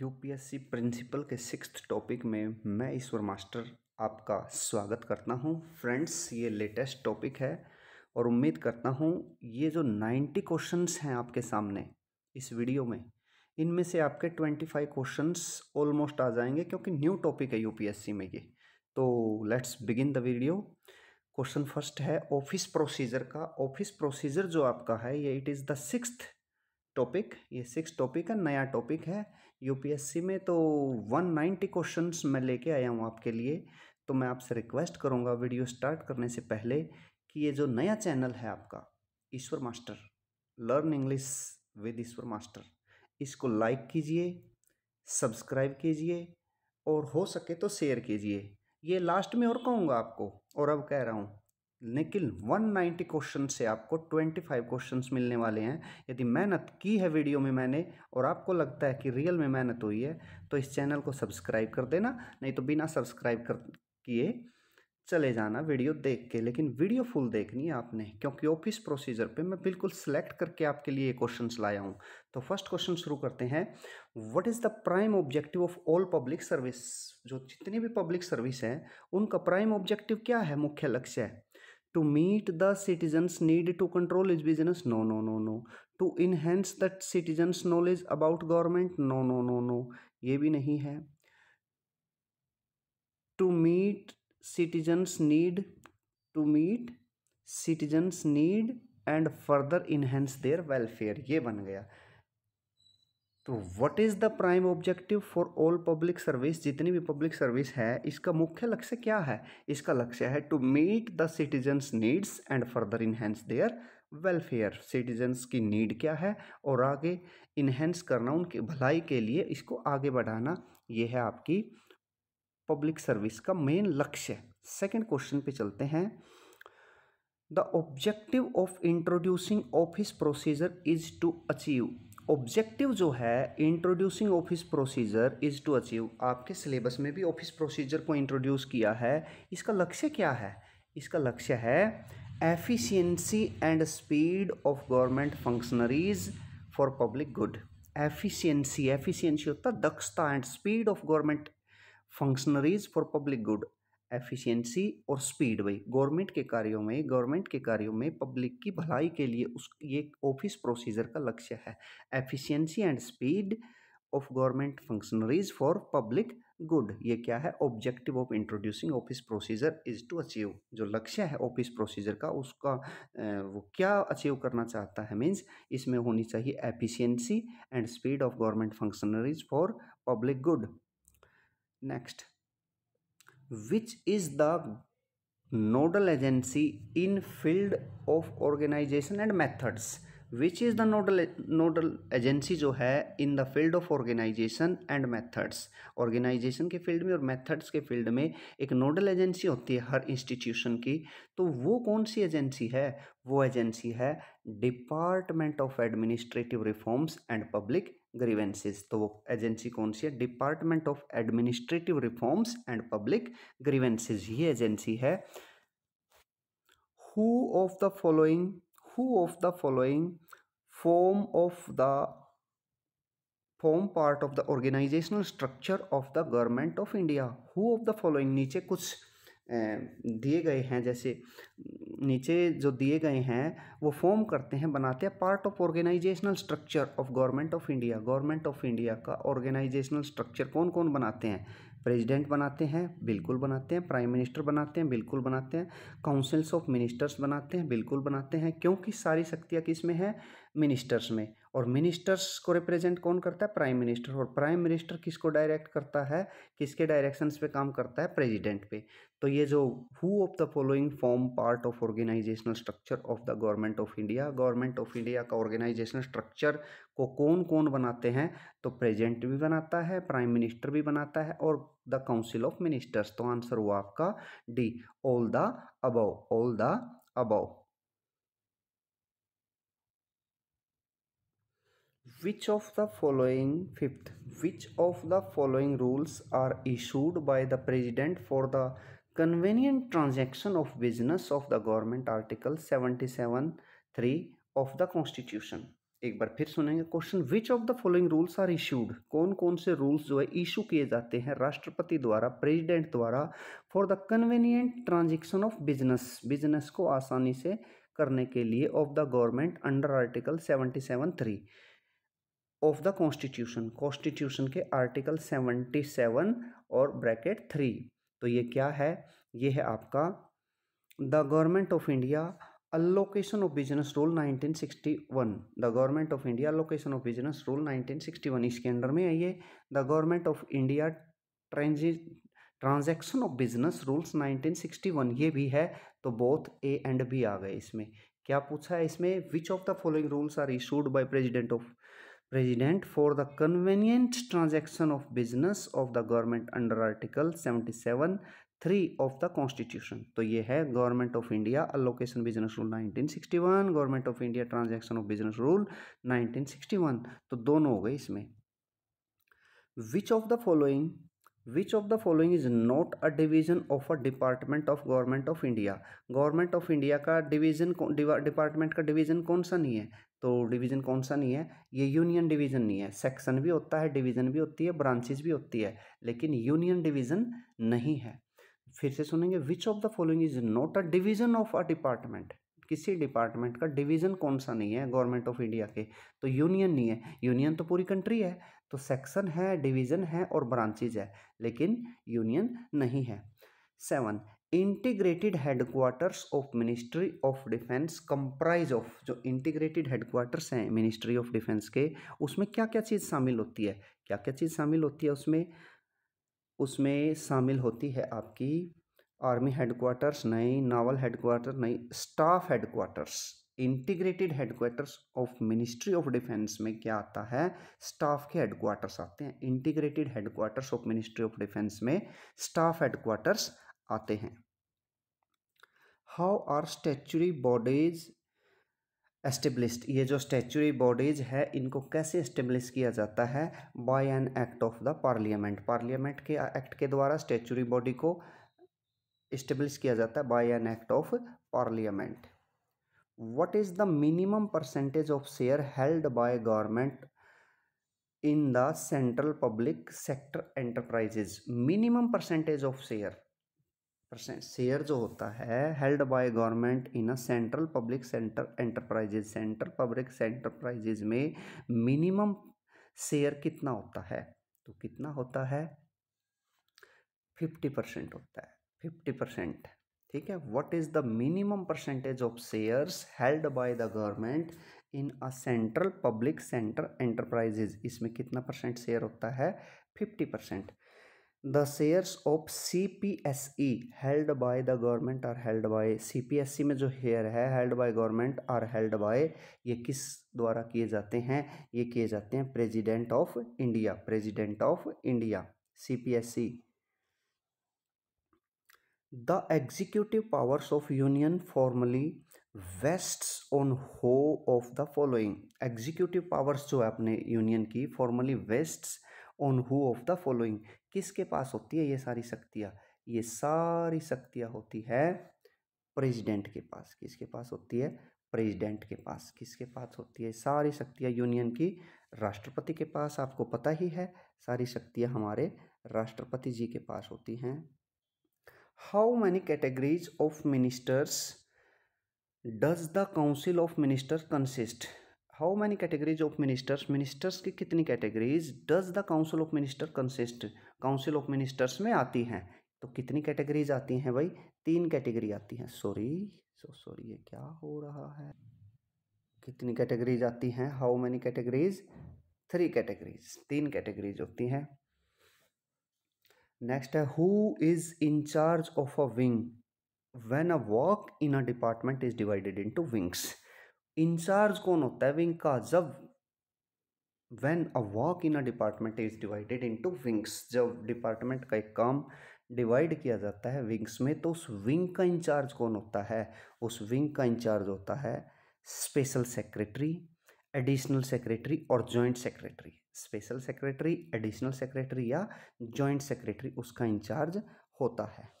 UPSC principle के six topic में मैं ईश्वर मास्टर आपका स्वागत करता हूं फ्रेंड्स ये लेटेस्ट टॉपिक है और उम्मीद करता हूं ये जो नाइन्टी क्वेश्चंस हैं आपके सामने इस वीडियो में इनमें से आपके ट्वेंटी फाइव क्वेश्चंस ऑलमोस्ट आ जाएंगे क्योंकि न्यू टॉपिक है यूपीएससी में ये तो let's begin the video question first है ऑफिस प्रोसीजर का ऑफिस प्रोसीजर जो आपका है ये it is the six topic ये सिक्स टॉपिक है नया टॉपिक है यूपीएससी में तो 190 क्वेश्चंस मैं लेके आया हूँ आपके लिए तो मैं आपसे रिक्वेस्ट करूँगा वीडियो स्टार्ट करने से पहले कि ये जो नया चैनल है आपका Ishwar master learn English with Ishwar master इसको लाइक कीजिए सब्सक्राइब कीजिए और हो सके तो शेयर कीजिए ये लास्ट में और कहूँगा आपको और अब कह रहा हूँ लेकिन 190 क्वेश्चन से आपको 25 क्वेश्चंस मिलने वाले हैं यदि मेहनत की है वीडियो में मैंने और आपको लगता है कि रियल में मेहनत हुई है तो इस चैनल को सब्सक्राइब कर देना नहीं तो बिना सब्सक्राइब कर किए चले जाना वीडियो देख के लेकिन वीडियो फुल देखनी है आपने क्योंकि ऑफिस प्रोसीजर पे मैं बिल्कुल सिलेक्ट करके आपके लिए क्वेश्चन लाया हूँ तो फर्स्ट क्वेश्चन शुरू करते हैं what is the prime objective of all public service जो जितनी भी पब्लिक सर्विस हैं उनका प्राइम ऑब्जेक्टिव क्या है मुख्य लक्ष्य है to meet the citizens need to control is business no no no no to enhance the citizens knowledge about government no no no no ये भी नहीं है to meet citizens need to meet citizens need and further enhance their welfare ये बन गया तो what is the prime objective for all public service जितनी भी पब्लिक सर्विस है इसका मुख्य लक्ष्य क्या है इसका लक्ष्य है to meet the citizens needs and further enhance their welfare citizens की नीड क्या है और आगे इन्हेंस करना उनकी भलाई के लिए इसको आगे बढ़ाना ये है आपकी पब्लिक सर्विस का मेन लक्ष्य सेकेंड क्वेश्चन पे चलते हैं the objective of introducing office procedure is to achieve objective जो है introducing office procedure is to achieve आपके सिलेबस में भी ऑफिस प्रोसीजर को इंट्रोड्यूस किया है इसका लक्ष्य क्या है इसका लक्ष्य है efficiency and speed of government functionaries for public good efficiency efficiency होता दक्षता and speed of government functionaries for public good efficiency और स्पीड भाई गवर्नमेंट के कार्यों में गवर्नमेंट के कार्यों में पब्लिक की भलाई के लिए उस ये ऑफिस प्रोसीजर का लक्ष्य है efficiency and speed of government functionaries for public good ये क्या है objective of introducing office procedure is to achieve जो लक्ष्य है ऑफिस प्रोसीजर का उसका वो क्या अचीव करना चाहता है मीन्स इसमें होनी चाहिए efficiency and speed of government functionaries for public good next which is the nodal agency in field of organisation and methods which is the nodal nodal agency जो है in the field of organisation and methods organisation के field में और methods के field में एक nodal agency होती है हर इंस्टीट्यूशन की तो वो कौन सी एजेंसी है वो एजेंसी है department of administrative reforms and public grievances तो वो एजेंसी कौन सी है department of administrative reforms and public grievances ये एजेंसी है who of the following who of the following form of the form part of the organisational structure of the government of India who of the following नीचे कुछ दिए गए हैं जैसे नीचे जो दिए गए हैं वो फॉर्म करते हैं बनाते हैं part of organisational structure of government of India government of India का ऑर्गेनाइजेशनल स्ट्रक्चर कौन कौन बनाते हैं प्रेसिडेंट बनाते हैं बिल्कुल बनाते हैं प्राइम मिनिस्टर बनाते हैं बिल्कुल बनाते हैं काउंसिल्स ऑफ मिनिस्टर्स बनाते हैं बिल्कुल बनाते हैं क्योंकि सारी शक्तियाँ किस में है मिनिस्टर्स में और मिनिस्टर्स को रिप्रेजेंट कौन करता है प्राइम मिनिस्टर और प्राइम मिनिस्टर किसको डायरेक्ट करता है किसके डायरेक्शंस पे काम करता है प्रेसिडेंट पे तो ये जो who of the following form part of organisational structure of the government of India government of India का ऑर्गेनाइजेशनल स्ट्रक्चर को कौन कौन बनाते हैं तो प्रेजिडेंट भी बनाता है प्राइम मिनिस्टर भी बनाता है और द काउंसिल ऑफ मिनिस्टर्स तो आंसर हुआ आपका D all the above all the above which of the following fifth which of the following rules are issued by the president for the convenient transaction of business of the government article 77 3 of the constitution एक बार फिर सुनेंगे question which of the following rules are issued कौन कौन से rules जो है issue किए जाते हैं राष्ट्रपति द्वारा प्रेसिडेंट द्वारा for the convenient transaction of business business को आसानी से करने के लिए of the government under article seventy seven three of the constitution constitution के आर्टिकल सेवेंटी सेवन और ब्रैकेट थ्री तो ये क्या है ये है आपका the government of India nineteen sixty one the 1961 of India of of business rule nineteen sixty 1961 इसके अंडर में आइए ये the government of India transaction of business rules 1961 ये भी है तो बोथ ए एंड बी आ गए इसमें क्या पूछा है इसमें which of the following rules are issued by president of president for the convenient transaction of business of the government under article 77 three of the constitution तो ये है government of India allocation business rule 1961 government of India transaction of business rule 1961 तो दोनों हो गए इसमें which of the following which of the following is not a division of a department of government of India government of India का division department का division कौन सा नहीं है तो डिवीज़न कौन सा नहीं है ये यूनियन डिवीज़न नहीं है सेक्शन भी होता है डिवीज़न भी होती है ब्रांचेज भी होती है लेकिन यूनियन डिवीज़न नहीं है फिर से सुनेंगे which of the following is not a division of a department किसी डिपार्टमेंट का डिवीज़न कौन सा नहीं है गवर्नमेंट ऑफ इंडिया के तो यूनियन नहीं है यूनियन तो पूरी कंट्री है तो सेक्शन है डिवीज़न है और ब्रांचेज है लेकिन यूनियन नहीं है seven integrated headquarters of ministry of defence comprise of जो इंटीग्रेटेड हेडक्वार्टर्स हैं मिनिस्ट्री ऑफ डिफेंस के उसमें क्या क्या चीज़ शामिल होती है क्या क्या चीज़ शामिल होती है उसमें उसमें शामिल होती है आपकी आर्मी हेडक्वार्टर्स नई नावल हेडक्वार्टर नई staff headquarters integrated headquarters of ministry of defence में क्या आता है स्टाफ के हेडक्वार्टर्स आते हैं integrated headquarters of ministry of defence में स्टाफ हेडक्वार्टर्स आते हैं how are statutory bodies established ये जो स्टैचुरी बॉडीज है इनको कैसे इस्टेब्लिश किया जाता है by an act of the parliament parliament के एक्ट के द्वारा स्टैचुरी बॉडी को इस्टेब्लिश किया जाता है by an act of parliament what is the minimum percentage of share held by government in the central public sector enterprises minimum percentage of share percent share जो होता है held by government in a central public center enterprises central public sector enterprises में minimum share कितना होता है तो कितना होता है फिफ्टी परसेंट होता है फिफ्टी परसेंट ठीक है what is the minimum percentage of shares held by the government in a central public center enterprises इसमें कितना परसेंट शेयर होता है fifty percent the shares of C P S E held by the government are held by C P S E में जो हेयर है held by government are held by ये किस द्वारा किए जाते हैं ये किए जाते हैं president of India president of India C P S E the executive powers of union formally vest on who of the following executive powers जो है अपने यूनियन की formally vests on who of the following किसके पास होती है ये सारी शक्तियाँ ये सारी शक्तियाँ होती है प्रेसिडेंट के पास किसके पास होती है प्रेसिडेंट के पास किसके पास होती है सारी शक्तियाँ यूनियन की राष्ट्रपति के पास आपको पता ही है सारी शक्तियाँ हमारे राष्ट्रपति जी के पास होती हैं how many categories of ministers does the council of minister consist how many categories of ministers ministers की कितनी categories does the council of minister consist council of ministers में आती हैं तो कितनी कैटेगरीज आती हैं भाई तीन कैटेगरी आती हैं सॉरी सो सॉरी ये क्या हो रहा है कितनी कैटेगरीज आती हैं how many categories three categories तीन कैटेगरीज होती हैं नेक्स्ट है who is in charge of a wing a work in a department is divided into wings in charge कौन होता है विंग का जब when a work in a department is divided into wings जब department का एक काम डिवाइड किया जाता है विंग्स में तो उस विंग का इंचार्ज कौन होता है उस विंग का इंचार्ज होता है स्पेशल सेक्रेटरी एडिशनल सेक्रेटरी और joint secretary special secretary additional secretary या जॉइंट सेक्रेटरी उसका इंचार्ज होता है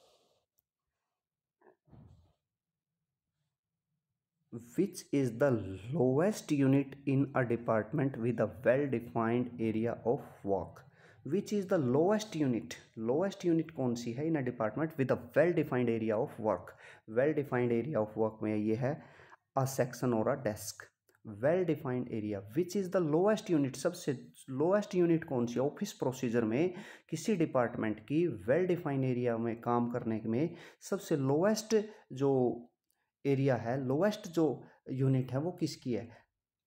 which is the lowest unit in a department with a well defined area of work which is the lowest unit lowest unit कौन सी है in a department with a well defined area of work well defined area of work में ये है a section और a desk well defined area which is the lowest unit सबसे lowest unit कौन सी ऑफिस प्रोसीजर में किसी department की वेल डिफाइंड एरिया में काम करने में सबसे लोएस्ट जो एरिया है लोवेस्ट जो यूनिट है वो किसकी है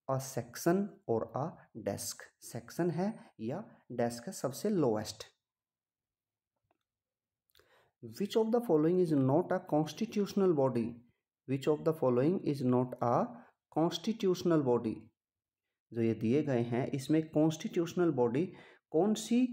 अ सेक्शन और अ डेस्क सेक्शन है या डेस्क है सबसे lowest which of the following is not a constitutional body which of the following is not a constitutional body जो ये दिए गए हैं इसमें कॉन्स्टिट्यूशनल बॉडी कौन सी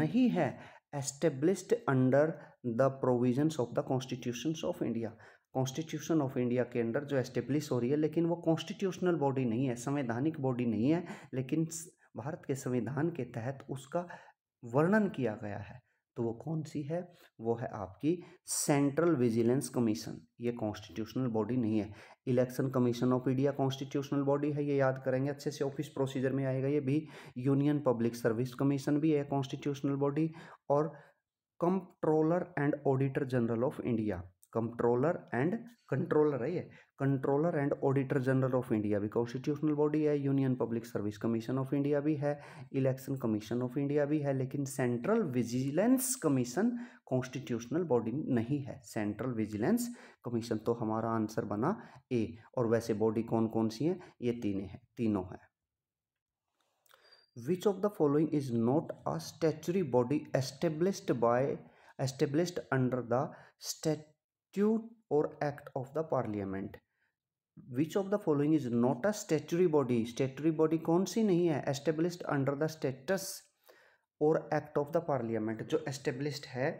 नहीं है established under the provisions of the constitution of India constitution of India के अंडर जो एस्टेब्लिश हो रही है लेकिन वो कॉन्स्टिट्यूशनल बॉडी नहीं है संवैधानिक बॉडी नहीं है लेकिन भारत के संविधान के तहत उसका वर्णन किया गया है तो वो कौन सी है वो है आपकी सेंट्रल विजिलेंस कमीशन ये कॉन्स्टिट्यूशनल बॉडी नहीं है election commission of India constitutional body है ये याद करेंगे अच्छे से ऑफिस प्रोसीजर में आएगा ये भी यूनियन पब्लिक सर्विस कमीशन भी है कॉन्स्टिट्यूशनल बॉडी और controller and auditor general of India controller and controller है ये controller and auditor general of India भी कॉन्स्टिट्यूशनल बॉडी है union public service commission of India भी है इलेक्शन कमीशन ऑफ इंडिया भी है लेकिन central vigilance commission constitutional body नहीं है सेंट्रल विजिलेंस कमीशन तो हमारा आंसर बना ए और वैसे बॉडी कौन कौन सी है ये तीन है तीनों हैं which of the following is not a statutory body established by established under the stat statute और act of the parliament which of the following is not a statutory body statutory body कौन सी नहीं है establish under the statute और act of the parliament जो establish है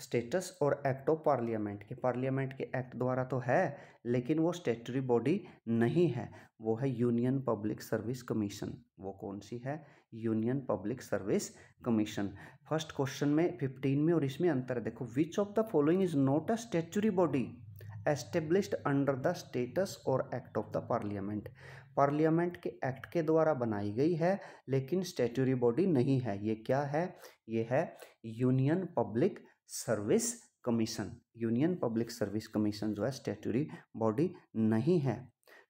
statute और act of parliament के पार्लियामेंट के एक्ट द्वारा तो है लेकिन वो स्टेटरी बॉडी नहीं है वो है यूनियन पब्लिक सर्विस कमीशन वो कौन सी है union public service commission first question में फिफ्टीन में और इसमें अंतर देखो which of the following is not a statutory body established under the statute और act of the parliament parliament के एक्ट के द्वारा बनाई गई है लेकिन स्टेचुरी बॉडी नहीं है ये क्या है ये है union public service commission union public service commission जो है स्टेचुरी बॉडी नहीं है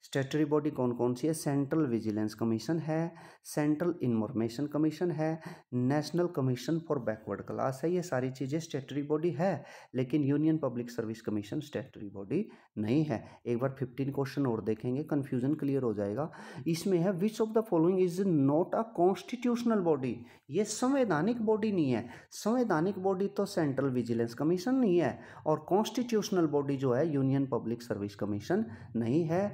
स्टेटरी बॉडी कौन कौन सी है सेंट्रल विजिलेंस कमीशन है सेंट्रल इन्फॉर्मेशन कमीशन है national commission for backward class है ये सारी चीज़ें स्टेटरी बॉडी है लेकिन union public service commission statutory body नहीं है एक बार फिफ्टीन क्वेश्चन और देखेंगे कन्फ्यूजन क्लियर हो जाएगा इसमें है which of the following is not a constitutional body ये संवैधानिक बॉडी नहीं है संवैधानिक बॉडी तो सेंट्रल विजिलेंस कमीशन नहीं है और कॉन्स्टिट्यूशनल बॉडी जो है यूनियन पब्लिक सर्विस कमीशन नहीं है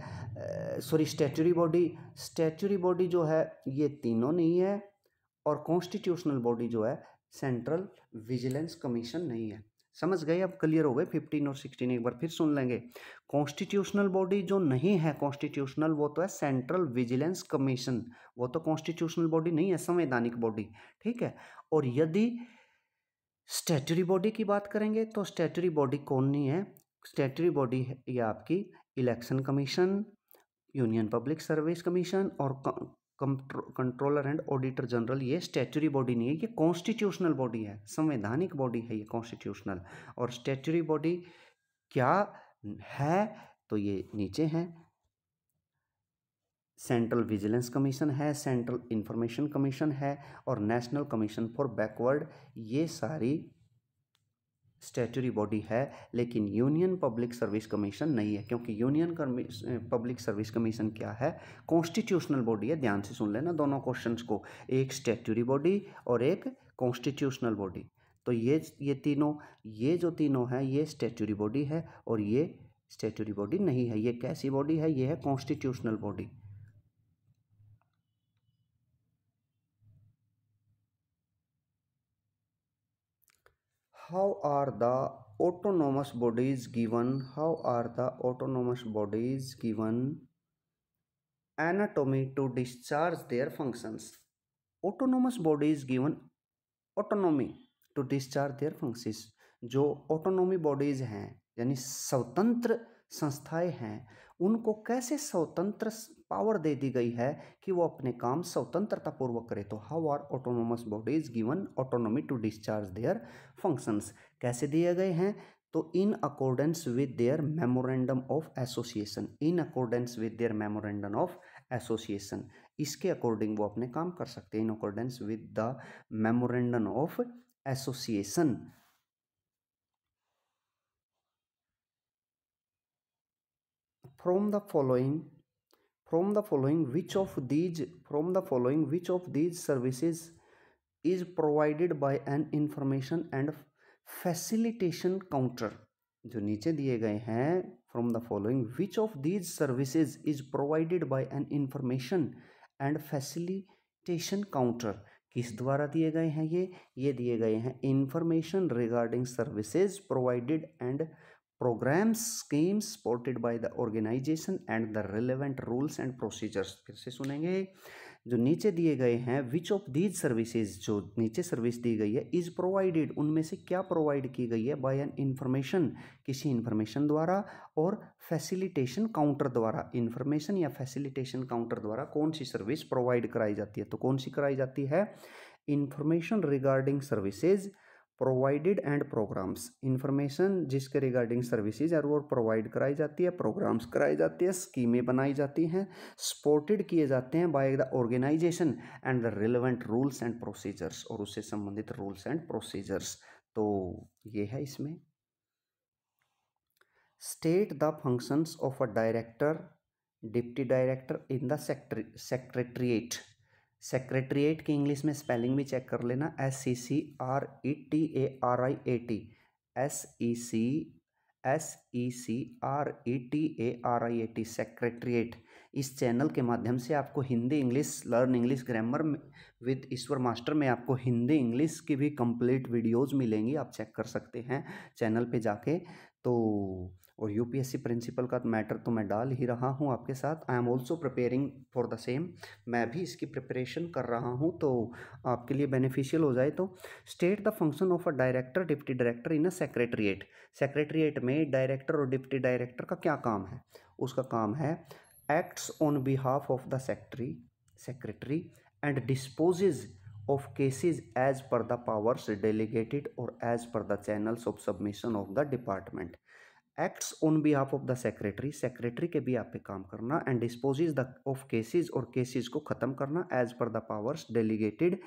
sorry statutory body statutory body जो है ये तीनों नहीं है और कॉन्स्टिट्यूशनल बॉडी जो है सेंट्रल विजिलेंस कमीशन नहीं है समझ गए अब क्लियर हो गए फिफ्टीन और सिक्सटीन एक बार फिर सुन लेंगे कॉन्स्टिट्यूशनल बॉडी जो नहीं है कॉन्स्टिट्यूशनल वो तो है सेंट्रल विजिलेंस कमीशन वो तो कॉन्स्टिट्यूशनल बॉडी नहीं है संवैधानिक बॉडी ठीक है और यदि स्टैचुरी बॉडी की बात करेंगे तो स्टैचुरी बॉडी कौन नहीं है स्टैचुरी बॉडी है ये आपकी election commission union public service commission और कंट्रोलर एंड ऑडिटर जनरल ये स्टैचुरी बॉडी नहीं है ये कॉन्स्टिट्यूशनल बॉडी है संवैधानिक बॉडी है ये कॉन्स्टिट्यूशनल और स्टैचुरी बॉडी क्या है तो ये नीचे हैं सेंट्रल विजिलेंस कमीशन है सेंट्रल इंफॉर्मेशन कमीशन है और नेशनल कमीशन फॉर बैकवर्ड ये सारी स्टेचुरी बॉडी है लेकिन यूनियन पब्लिक सर्विस कमीशन नहीं है क्योंकि यूनियन पब्लिक सर्विस कमीशन क्या है कॉन्स्टिट्यूशनल बॉडी है ध्यान से सुन लेना दोनों क्वेश्चंस को एक स्टेचुरी बॉडी और एक कॉन्स्टिट्यूशनल बॉडी तो ये ये तीनों ये जो तीनों हैं ये स्टेचुरी बॉडी है और ये स्टेचुरी बॉडी नहीं है ये कैसी बॉडी है ये है constitutional body how are the autonomous bodies given how are the autonomous bodies given anatomy to discharge their functions autonomous bodies given autonomy to discharge their functions जो ऑटोनोमी बॉडीज हैं यानी स्वतंत्र संस्थाएं हैं उनको कैसे स्वतंत्र पावर दे दी गई है कि वो अपने काम स्वतंत्रतापूर्वक करे तो how are autonomous bodies given autonomy to discharge their functions कैसे दिए गए हैं तो in accordance with their memorandum of association in accordance with their memorandum of association इसके अकॉर्डिंग वो अपने काम कर सकते हैं in accordance with the memorandum of association from the following from the following which of these from the following which of these services is provided by an information and facilitation counter जो नीचे दिए गए हैं from the following which of these services is provided by an information and facilitation counter किस द्वारा दिए गए हैं ये ये दिए गए हैं information regarding services provided and programmes schemes supported by the organisation and the relevant rules and procedures फिर से सुनेंगे जो नीचे दिए गए हैं विच ऑफ दीज सर्विसेज जो नीचे सर्विस दी गई है इज प्रोवाइडेड उनमें से क्या प्रोवाइड की गई है बाय एन इंफॉर्मेशन किसी इंफॉर्मेशन द्वारा और फैसिलिटेशन काउंटर द्वारा इंफॉर्मेशन या फैसिलिटेशन काउंटर द्वारा कौन सी सर्विस प्रोवाइड कराई जाती है तो कौन सी कराई जाती है information regarding services provided and programmes information जिसके रिगार्डिंग सर्विसेज है वो प्रोवाइड कराई जाती है प्रोग्राम्स कराई जाती है स्कीमें बनाई जाती हैं सपोर्टेड किए जाते हैं by the organisation and the relevant rules and procedures और उससे संबंधित रूल्स एंड प्रोसीजर्स तो ये है इसमें state the functions of a director deputy director in the the secretariat secretariat की इंग्लिश में स्पेलिंग भी चेक कर लेना S C C R E T A R I A T S E C S E C R E T A R I A T secretariat इस channel के माध्यम से आपको Hindi English learn English grammar with Ishwar master में आपको Hindi English की भी complete videos मिलेंगी आप चेक कर सकते हैं चैनल पे जाके तो और यूपीएससी प्रिंसिपल का मैटर तो मैं डाल ही रहा हूँ आपके साथ I am also preparing for the same मैं भी इसकी प्रिपरेशन कर रहा हूँ तो आपके लिए बेनिफिशियल हो जाए तो state the function of a director deputy director in a secretariat secretariat में डायरेक्टर और डिप्टी डायरेक्टर का क्या काम है उसका काम है acts on behalf of the secretary secretary and disposes of cases as per the powers delegated और as per the channels of submission of the department acts on behalf of the secretary secretary के भी आप पे काम करना and dispose the of cases और cases को ख़त्म करना as per the powers delegated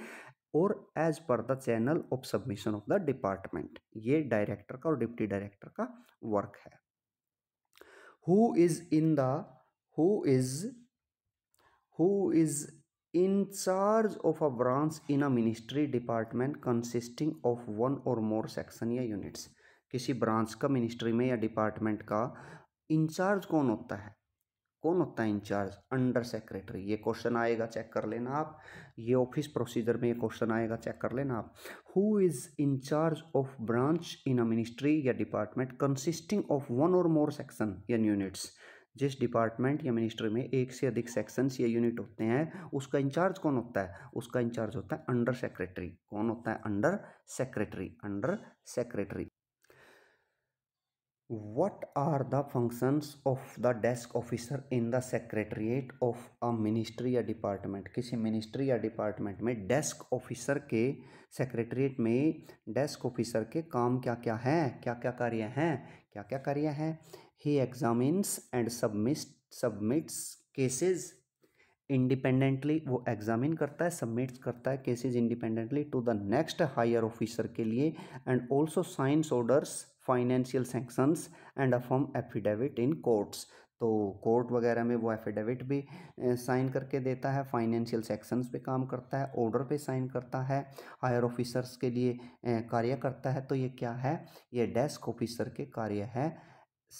और as per the channel of submission of the department ये डायरेक्टर का और डिप्टी डायरेक्टर का वर्क है who is in the who is who is in charge of a branch in a ministry department consisting of one और more section या units किसी branch का ministry में या डिपार्टमेंट का इंचार्ज कौन होता है कौन होता है इंचार्ज अंडर सेक्रेटरी ये क्वेश्चन आएगा चेक कर लेना आप ये ऑफिस प्रोसीजर में ये क्वेश्चन आएगा चेक कर लेना आप who is in charge of branch in a ministry या डिपार्टमेंट कंसिस्टिंग ऑफ वन और मोर सेक्शन या यूनिट्स जिस डिपार्टमेंट या मिनिस्ट्री में एक से अधिक सेक्शंस या यूनिट होते हैं उसका इंचार्ज कौन होता है उसका इंचार्ज होता है अंडर सेक्रेटरी कौन होता है under secretary under secretary What are the functions of the desk officer in the secretariat of a ministry या department? किसी ministry या department में desk officer के secretariat में desk officer के काम क्या क्या हैं क्या क्या कार्य हैं क्या क्या कार्य हैं He examines and submits submits cases independently वो एग्जामिन करता है सबमिट करता है cases independently to the next higher officer के लिए and also signs orders financial sanctions and a form affidavit in courts तो कोर्ट वगैरह में वो एफिडेविट भी साइन करके देता है फाइनेंशियल सेक्शंस पे काम करता है ऑर्डर पे साइन करता है हायर ऑफिसर्स के लिए कार्य करता है तो ये क्या है ये डेस्क ऑफिसर के कार्य है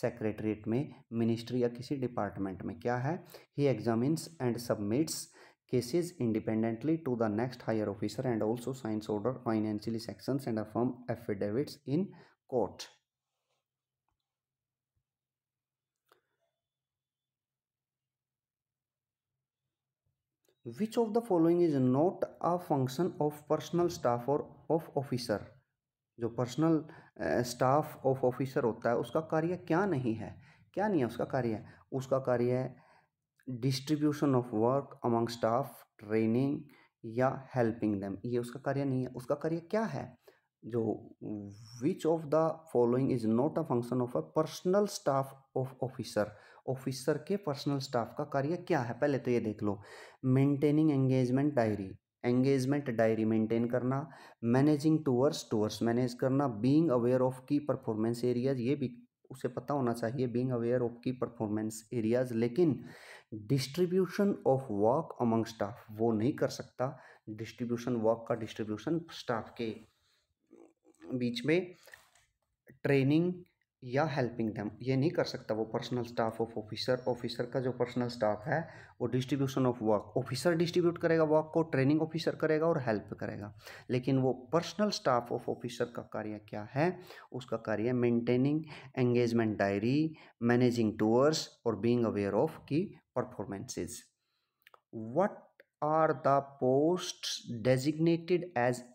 सेक्रेटरीट में मिनिस्ट्री या किसी डिपार्टमेंट में क्या है he examines and submits cases independently to the next higher officer and also signs order financially sections and a affidavits in coat. Which of the following is not a function of personal staff or of officer? जो personal staff of officer होता है उसका कार्य क्या नहीं है क्या नहीं है उसका कार्य उसका कार्य है distribution of work among staff training या हेल्पिंग देम ये उसका कार्य नहीं है उसका कार्य क्या है जो which of the following is not a function of a personal staff of officer officer के पर्सनल स्टाफ का कार्य क्या है पहले तो ये देख लो maintaining engagement diary engagement diary maintain करना मैनेजिंग टूअर्स टूअर्स मैनेज करना being aware of key performance areas ये भी उसे पता होना चाहिए being aware of key performance areas लेकिन distribution of work among staff वो नहीं कर सकता डिस्ट्रीब्यूशन वर्क का डिस्ट्रीब्यूशन स्टाफ के बीच में ट्रेनिंग या हेल्पिंग दैम ये नहीं कर सकता वो personal staff of officer officer का जो पर्सनल स्टाफ है वो distribution of work officer distribute करेगा वर्क को ट्रेनिंग ऑफिसर करेगा और हेल्प करेगा लेकिन वो पर्सनल स्टाफ ऑफ ऑफिसर का कार्य क्या है उसका कार्य maintaining engagement diary managing tours और being aware of key performances what are the post as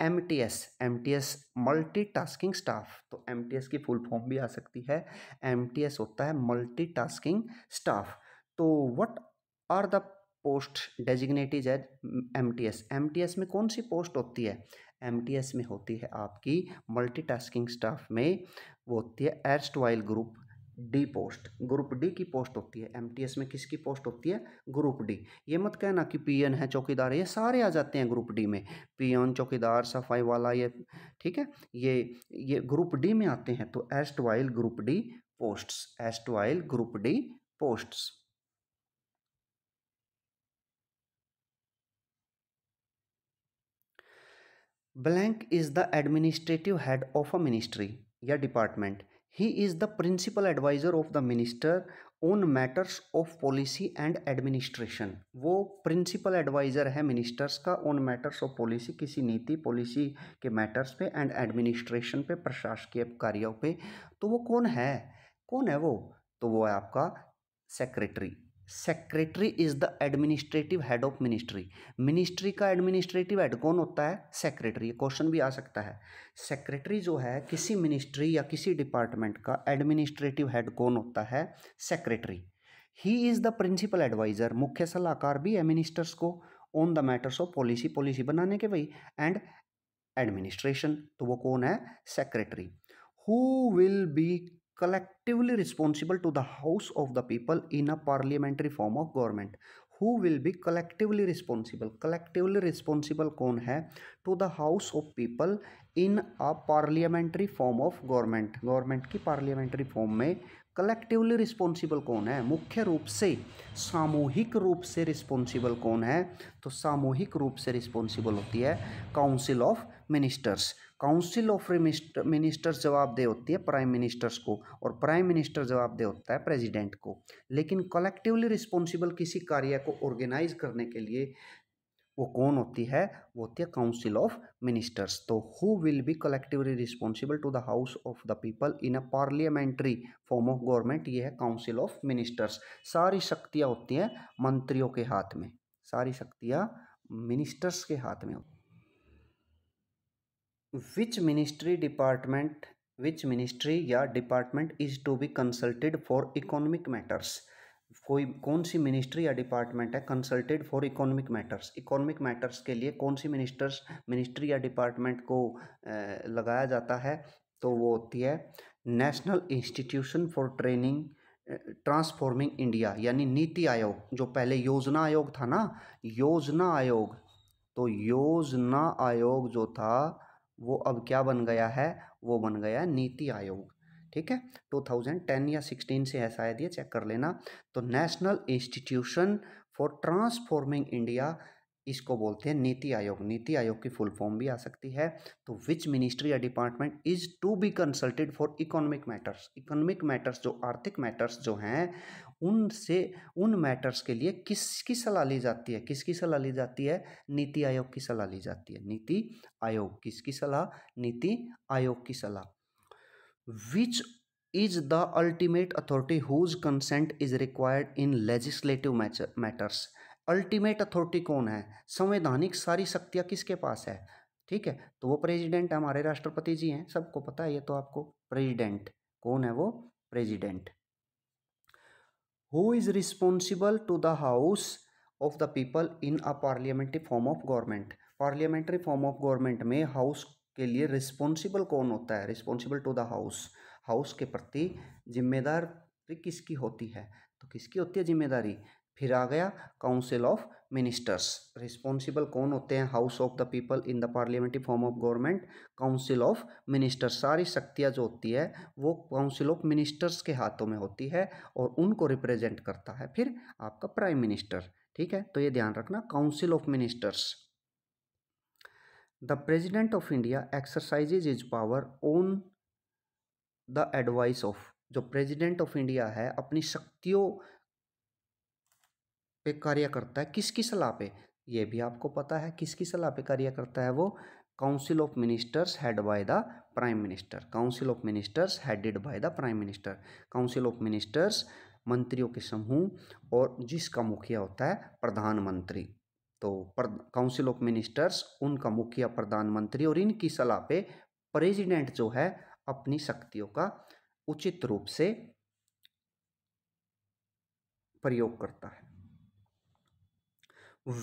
M T S M T S multi tasking staff तो एम टी एस की full form भी आ सकती है एम टी एस होता है multi tasking staff तो what are the post designated as M T S M T S में कौन सी पोस्ट होती है एम टी एस में होती है आपकी मल्टी टास्किंग स्टाफ में वो होती है erstwhile group D post group D की पोस्ट होती है एमटीएस में किसकी पोस्ट होती है ग्रुप डी ये मत कहना कि पीएन है चौकीदार ये सारे आ जाते हैं ग्रुप डी में पीएन चौकीदार सफाई वाला ये ठीक है ये ये ग्रुप डी में आते हैं तो erstwhile group D posts erstwhile group D posts blank is the administrative head of a ministry या department he is the principal advisor of the minister on matters of policy and administration वो principal advisor है ministers का on matters of policy किसी नीति policy के matters पे and administration पे प्रशासकीय कार्यों पे तो वो कौन है कौन है वो तो वो है आपका secretary secretary is the administrative head of ministry ministry का एडमिनिस्ट्रेटिव हेड कौन होता है सेक्रेटरी क्वेश्चन भी आ सकता है सेक्रेटरी जो है किसी मिनिस्ट्री या किसी डिपार्टमेंट का एडमिनिस्ट्रेटिव हेड कौन होता है secretary he is the principal adviser मुख्य सलाहकार भी है मिनिस्टर्स को on the matters of policy policy बनाने के भाई एंड एडमिनिस्ट्रेशन तो वो कौन है secretary who will be collectively responsible to the house of the people in a parliamentary form of government who will be collectively responsible collectively responsible कौन है to the house of people in a parliamentary form of government government की parliamentary form में collectively responsible कौन है मुख्य रूप से सामूहिक रूप से रिस्पॉन्सिबल कौन है तो सामूहिक रूप से रिस्पॉन्सिबल होती है council of ministers council of ministers जवाबदेह होती है प्राइम मिनिस्टर्स को और प्राइम मिनिस्टर जवाबदेह होता है प्रेसिडेंट को लेकिन कलेक्टिवली रिस्पॉन्सिबल किसी कार्य को ऑर्गेनाइज करने के लिए वो कौन होती है वो होती है काउंसिल ऑफ मिनिस्टर्स तो who will be collectively responsible to the house of the people in a parliamentary form of government ये है काउंसिल ऑफ मिनिस्टर्स सारी शक्तियाँ होती हैं मंत्रियों के हाथ में सारी शक्तियाँ मिनिस्टर्स के हाथ में होती which ministry department which ministry या department is to be consulted for economic matters कोई कौन सी मिनिस्ट्री या डिपार्टमेंट है consulted for economic matters economic matters के लिए कौन सी मिनिस्टर्स मिनिस्ट्री या डिपार्टमेंट को लगाया जाता है तो वो होती है national institution for training transforming India यानी नीति आयोग जो पहले योजना आयोग था ना योजना आयोग तो योजना आयोग जो था वो अब क्या बन गया है वो बन गया नीति आयोग ठीक है 2010 या 16 से है शायद ये चेक कर लेना तो national institution for transforming India इसको बोलते हैं नीति आयोग नीति आयोग की फुल फॉर्म भी आ सकती है तो विच मिनिस्ट्री या department is to be consulted for economic matters economic matters जो आर्थिक मैटर्स जो हैं उनसे उन मैटर्स के लिए किसकी सलाह ली जाती है किसकी सलाह ली जाती है नीति आयोग की सलाह ली जाती है नीति आयोग किसकी सलाह नीति आयोग की सलाह which is the ultimate authority whose consent is required in legislative matters ultimate authority कौन है संवैधानिक सारी शक्तियाँ किसके पास है ठीक है तो वो प्रेसिडेंट हमारे राष्ट्रपति जी हैं सबको पता है ये तो आपको प्रेसिडेंट कौन है वो president who is responsible to the house of the people in a parliamentary form of government parliamentary form of government में हाउस के लिए रिस्पॉन्सिबल कौन होता है responsible to the house house के प्रति जिम्मेदार किसकी होती है तो किसकी होती है जिम्मेदारी फिर आ गया काउंसिल ऑफ मिनिस्टर्स रिस्पॉन्सिबल कौन होते हैं house of the people in the parliamentary form of government council of ministers सारी शक्तियाँ जो होती है वो काउंसिल ऑफ मिनिस्टर्स के हाथों में होती है और उनको रिप्रेजेंट करता है फिर आपका प्राइम मिनिस्टर ठीक है तो ये ध्यान रखना council of ministers the president of India exercises his power on the advice of जो प्रेजिडेंट ऑफ इंडिया है अपनी शक्तियों पे कार्य करता है किसकी सलाह पे ये भी आपको पता है किसकी सलाह पे कार्य करता है वो council of ministers head by the prime minister council of ministers headed by the prime minister council of ministers मंत्रियों के समूह और जिसका मुखिया होता है प्रधानमंत्री तो काउंसिल ऑफ मिनिस्टर्स उनका मुखिया प्रधानमंत्री और इनकी सलाह पे प्रेसिडेंट जो है अपनी शक्तियों का उचित रूप से प्रयोग करता है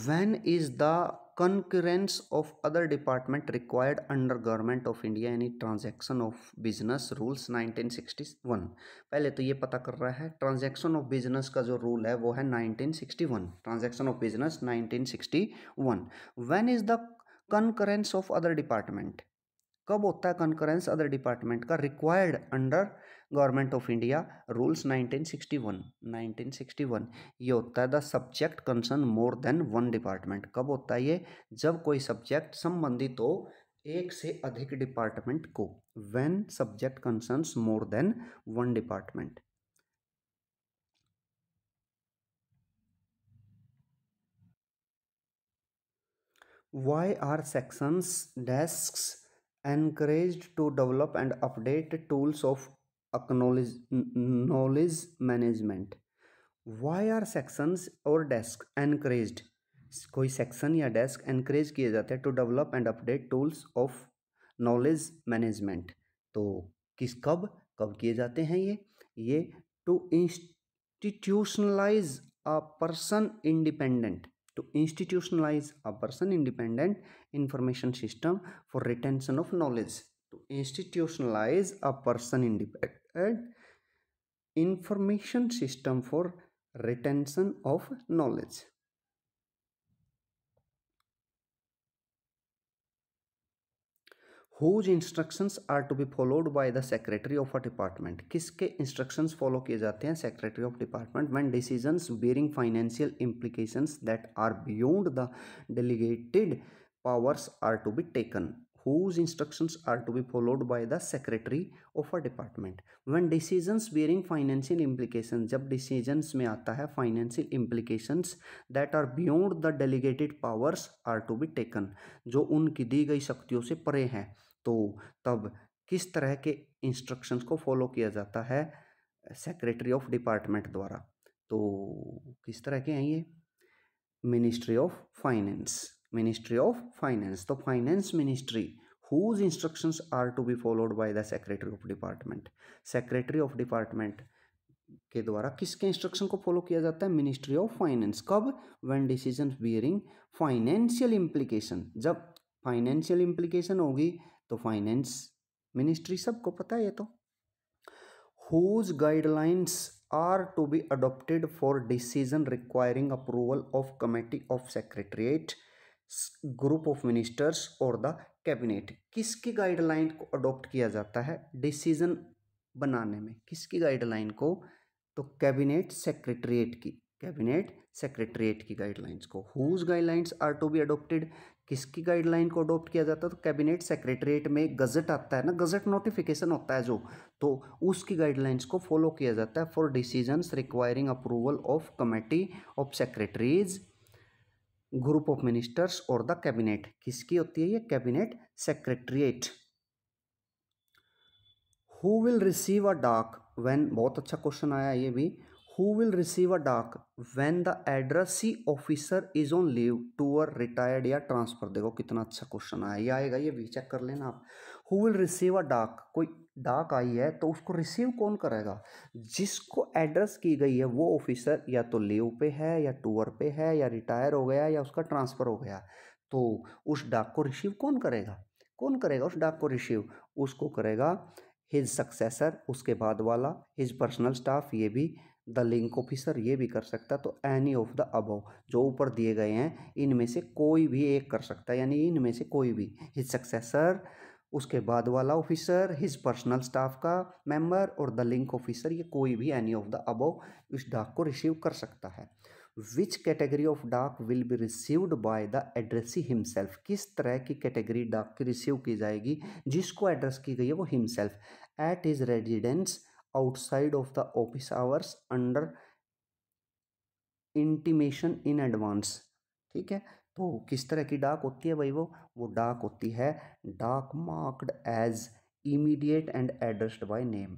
when is the concurrence of other department required under government of india यानी transaction of business rules 1961 पहले तो ये पता कर रहा है transaction of business का जो rule है वो है 1961 transaction of business 1961 when is the concurrence of other department कब होता है कंकरेंस अदर डिपार्टमेंट का required under government of India rules 1961 1961 ये होता है the subject concern more than one department कब होता है ये जब कोई सब्जेक्ट संबंधित हो एक से अधिक डिपार्टमेंट को when subject concerns more than one department why are sections desk encouraged to develop and update tools of acknowledge, knowledge management why are sections और डेस्क एनकरेज कोई सेक्शन या डेस्क एनकरेज किए जाते हैं to develop and update tools of knowledge management तो किस कब कब किए जाते हैं ये ये to institutionalize a person independent to institutionalize a person independent information system for retention of knowledge to institutionalize a person independent information system for retention of knowledge whose instructions are to be followed by the secretary of a department किसके instructions follow किए जाते हैं secretary of department when decisions bearing financial implications that are beyond the delegated powers are to be taken whose instructions are to be followed by the secretary of a department when decisions bearing financial implications जब decisions में आता है financial implications that are beyond the delegated powers are to be taken जो उनकी दी गई शक्तियों से परे हैं तो तब किस तरह के इंस्ट्रक्शंस को फॉलो किया जाता है सेक्रेटरी ऑफ डिपार्टमेंट द्वारा तो किस तरह के हैं ये ministry of finance ministry of finance तो finance ministry whose instructions are to be followed by the secretary of department secretary of department के द्वारा किसके इंस्ट्रक्शन को फॉलो किया जाता है मिनिस्ट्री ऑफ फाइनेंस कब when decision bearing financial implication जब फाइनेंशियल इम्प्लीकेशन होगी तो फाइनेंस मिनिस्ट्री सबको पता है ये तो whose guidelines are to be adopted for decision requiring approval of committee of secretariat group of ministers और द कैबिनेट किसकी गाइडलाइन को अडोप्ट किया जाता है डिसीजन बनाने में किसकी गाइडलाइन को तो कैबिनेट सेक्रेटरिएट की कैबिनेट सेक्रेटरिएट की गाइडलाइंस को whose guidelines are to be adopted किसकी गाइडलाइन को अडोप्ट किया जाता है तो कैबिनेट सेक्रेटरीट में गजट आता है ना गजट नोटिफिकेशन होता है जो तो उसकी गाइडलाइंस को फॉलो किया जाता है for decisions requiring approval of committee of secretaries group of ministers और द कैबिनेट किसकी होती है ये cabinet secretariat who will receive a dak when बहुत अच्छा क्वेश्चन आया ये भी who will receive a dak when the addressee officer is on leave tour retired या ट्रांसफर देखो कितना अच्छा क्वेश्चन आया ये आएगा ये भी चेक कर लेना आप हु विल रिसीव अ डाक कोई डाक आई है तो उसको रिसीव कौन करेगा जिसको एड्रेस की गई है वो ऑफिसर या तो लीव पे है या टूअर पे है या रिटायर हो गया या उसका ट्रांसफ़र हो गया तो उस डाक को रिसीव कौन करेगा कौन करेगा उस डाक को रिसीव उसको करेगा हिज सक्सेसर उसके बाद वाला हिज पर्सनल स्टाफ ये भी द लिंक ऑफिसर ये भी कर सकता है तो एनी ऑफ द अबव जो ऊपर दिए गए हैं इनमें से कोई भी एक कर सकता है यानी इनमें से कोई भी हिज सक्सेसर उसके बाद वाला ऑफिसर हिज पर्सनल स्टाफ का मेंबर और द लिंक ऑफिसर ये कोई भी एनी ऑफ द अबव इस डाक को रिसीव कर सकता है which category of dak will be received by the addressee himself किस तरह की कैटेगरी डाक की रिसीव की जाएगी जिसको एड्रेस की गई है वो himself at his residence outside of the office hours under intimation in advance ठीक है तो किस तरह की डाक होती है भाई वो वो डाक होती है dak marked as immediate and addressed by name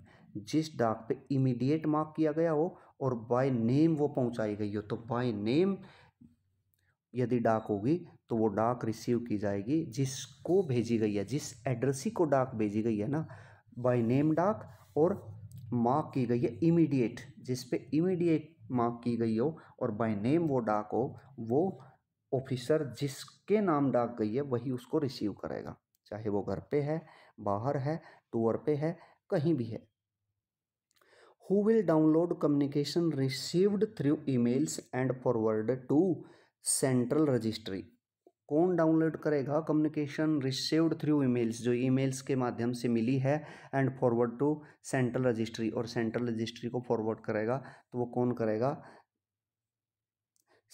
जिस डाक पे इमीडिएट मार्क किया गया हो और बाय नेम वो पहुंचाई गई हो तो बाय नेम यदि डाक होगी तो वो डाक रिसीव की जाएगी जिसको भेजी गई है जिस एड्रेसी को डाक भेजी गई है ना बाय नेम डाक और मार्क की गई है इमीडिएट जिस पे इमीडिएट मार्क की गई हो और बाय नेम वो डाक हो वो ऑफिसर जिसके नाम डाक गई है वही उसको रिसीव करेगा चाहे वो घर पे है बाहर है टूर पे है कहीं भी है who will download communication received through emails and forward to central registry कौन डाउनलोड करेगा कम्युनिकेशन रिसीव्ड थ्रू ईमेल्स जो ईमेल्स के माध्यम से मिली है and forward to central registry और सेंट्रल रजिस्ट्री को फॉरवर्ड करेगा तो वो कौन करेगा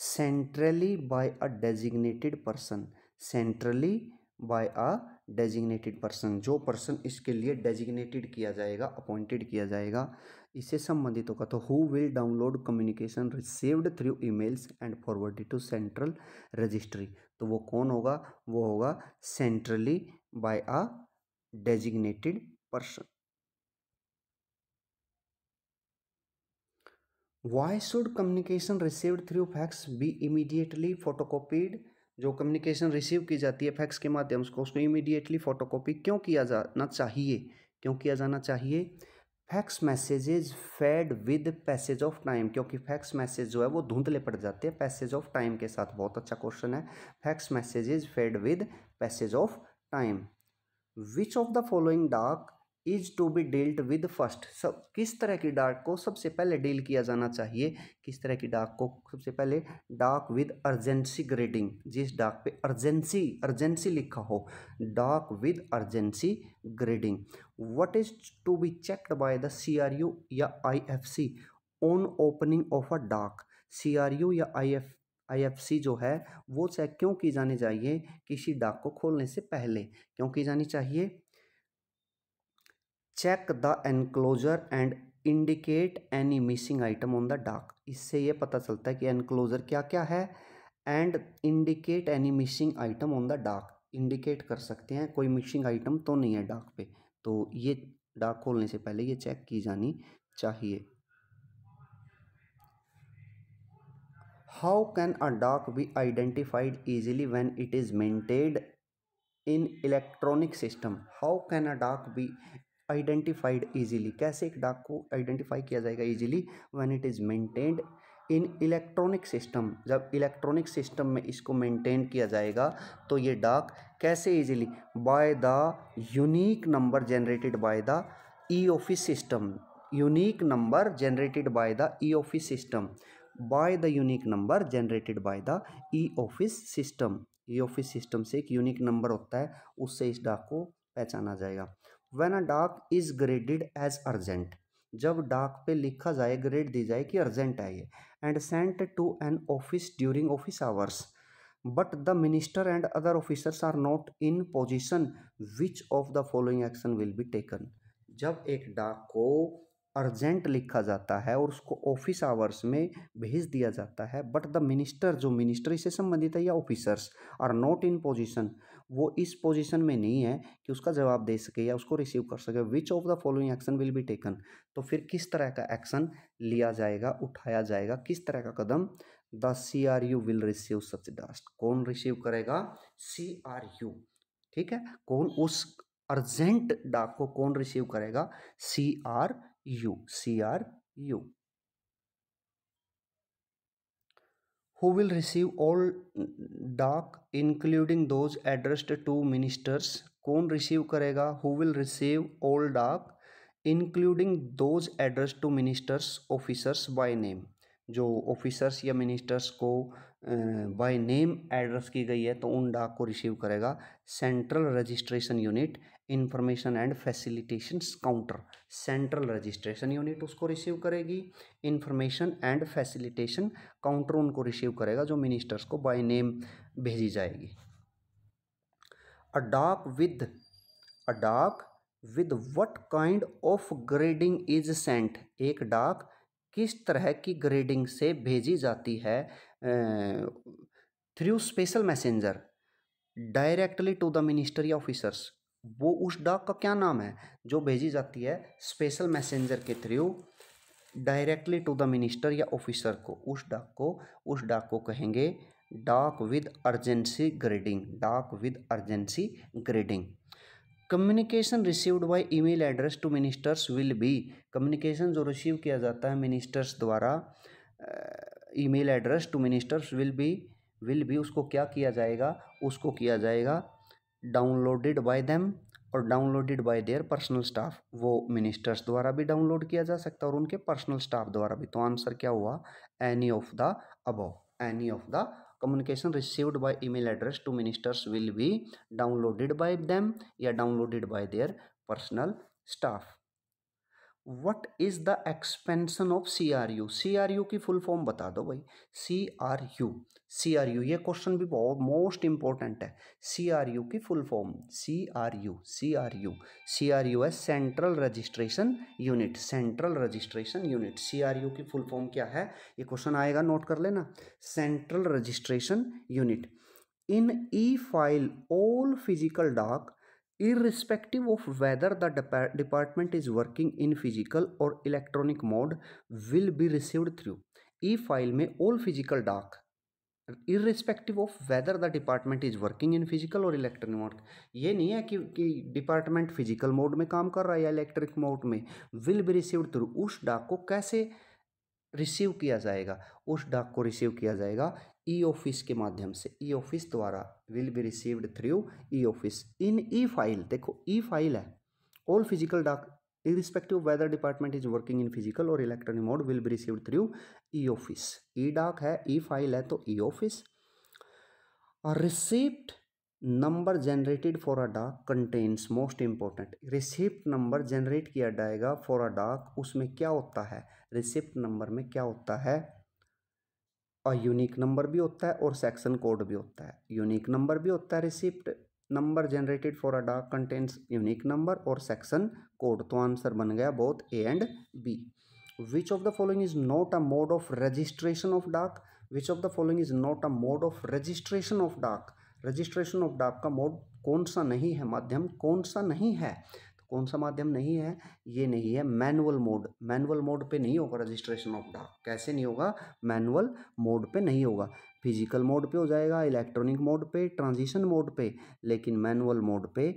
centrally by a designated person centrally by a designated person जो पर्सन इसके लिए डेजिग्नेटेड किया जाएगा अपॉइंटेड किया जाएगा इससे संबंधित होगा तो who will download communication received through emails and forward to central registry तो वो कौन होगा वो होगा centrally by a designated person why should communication received through fax be immediately photocopied जो कम्युनिकेशन रिसीव की जाती है फैक्स के माध्यम से उसको इमीडिएटली फोटोकॉपी क्यों किया जाना चाहिए क्यों किया जाना चाहिए fax messages fade with passage of time क्योंकि फैक्स मैसेज जो है वो धुंधले पड़ जाते हैं पैसेज ऑफ टाइम के साथ बहुत अच्छा क्वेश्चन है fax messages fade with passage of time which of the following dak is to be dealt with first सब किस तरह की डाक को सबसे पहले डील किया जाना चाहिए किस तरह की डाक को सबसे पहले डाक विद अर्जेंसी ग्रेडिंग जिस डाक पे अर्जेंसी अर्जेंसी लिखा हो dak with urgency grading what is to be checked by the CRU या IFC on opening of a R CRU या आईएफ आईएफसी जो है वो चेक क्यों की जानी चाहिए किसी डाक को खोलने से पहले क्यों की जानी चाहिए check the enclosure and indicate any missing item on the dak इससे ये पता चलता है कि एनक्लोजर क्या क्या है and indicate any missing item on the dak indicate कर सकते हैं कोई मिसिंग आइटम तो नहीं है डाक पे तो ये डाक खोलने से पहले ये चेक की जानी चाहिए how can a dak be identified easily when it is maintained in electronic system how can a dak be identified easily कैसे एक डाक को आइडेंटिफाई किया जाएगा easily when it is maintained in electronic system जब इलेक्ट्रॉनिक सिस्टम में इसको मेंटेन किया जाएगा तो ये डाक कैसे easily by the unique number generated by the e office system unique number generated by the e office system by the unique number generated by the e office system e office system से एक unique number होता है उससे इस डाक को पहचाना जाएगा वेन अ डाक इज ग्रेडिड एज अर्जेंट जब डाक पे लिखा जाए ग्रेड दी जाए कि अर्जेंट है ये and sent to an office during office hours but the minister and other officers are not in position which of the following action will be taken जब एक डाक को अर्जेंट लिखा जाता है और उसको ऑफिस आवर्स में भेज दिया जाता है बट द मिनिस्टर जो मिनिस्ट्री से संबंधित है या officers are not in position वो इस पोजीशन में नहीं है कि उसका जवाब दे सके या उसको रिसीव कर सके which of the following action will be taken तो फिर किस तरह का एक्शन लिया जाएगा उठाया जाएगा किस तरह का कदम the C R U will receive such डास्ट कौन रिसीव करेगा सी आर यू ठीक है कौन उस अर्जेंट डाक को कौन रिसीव करेगा C R U C R U who will receive all dark including those addressed to ministers कौन receive करेगा Who will receive all डाक including those addressed to ministers, officers by name? जो officers या ministers को by name address की गई है तो उन डाक को रिसीव करेगा central registration unit information and facilitation counter central registration unit उसको रिसीव करेगी इंफॉर्मेशन एंड फैसिलिटेशन काउंटर उनको रिसीव करेगा जो मिनिस्टर्स को बाय नेम भेजी जाएगी अ dak with a dak with what kind of grading is sent एक डाक किस तरह की ग्रेडिंग से भेजी जाती है through special messenger directly to the ministry officers वो उस डाक का क्या नाम है जो भेजी जाती है स्पेशल मैसेंजर के through directly to the minister या ऑफिसर को उस डाक को उस डाक को कहेंगे dak with urgency grading dak with urgency grading communication received by email address to ministers will be communication जो रिसीव किया जाता है मिनिस्टर्स द्वारा email address to ministers will be will be उसको क्या किया जाएगा उसको किया जाएगा डाउनलोडेड बाय देम और downloaded by their personal staff वो मिनिस्टर्स द्वारा भी डाउनलोड किया जा सकता है और उनके पर्सनल स्टाफ द्वारा भी तो आंसर क्या हुआ any of the above any of the communication received by email address to ministers will be downloaded by them or downloaded by their personal staff what is the expansion of C R U C R U की full form बता दो भाई C R U C R U ये question भी बहुत most important है C R U की full form C R U C R U C R U है central registration unit central registration unit C R U की full form क्या है ये क्वेश्चन आएगा नोट कर लेना central registration unit in E file all physical dak irrespective of whether the department is working in physical or electronic mode will be received through e-file में all physical doc irrespective of whether the department is working in physical or electronic mode ये नहीं है कि कि department physical mode में काम कर रहा है या इलेक्ट्रिक मोड में विल बी रिसीव्ड थ्रू उस डाक को कैसे रिसीव किया जाएगा उस डाक को रिसीव किया जाएगा ई ऑफिस के माध्यम से ई ऑफिस द्वारा will be received through e office in E file देखो ई फाइल है all physical dak irrespective whether department is working in physical और electronic mode will be received through e office e e है e file है तो office और receipt number generated for a dak contents most important receipt number generate किया जाएगा for a डाक उसमें क्या होता है रिसिप्ट नंबर में क्या होता है और यूनिक नंबर भी होता है और सेक्शन कोड भी होता है यूनिक नंबर भी होता है receipt number generated for a dak contents unique number और सेक्शन कोड तो आंसर बन गया both A and B which of the following is not a mode of registration of dak which of the following is not a mode of registration of dak registration of dak का mode कौन सा नहीं है माध्यम कौन सा नहीं है कौन सा माध्यम नहीं है ये नहीं है मैनुअल मोड मैनुअल मोड पे नहीं होगा रजिस्ट्रेशन ऑफ डाक कैसे नहीं होगा मैनुअल मोड पे नहीं होगा फिजिकल मोड पे हो जाएगा इलेक्ट्रॉनिक मोड पे ट्रांजिशन मोड पे लेकिन मैनुअल मोड पे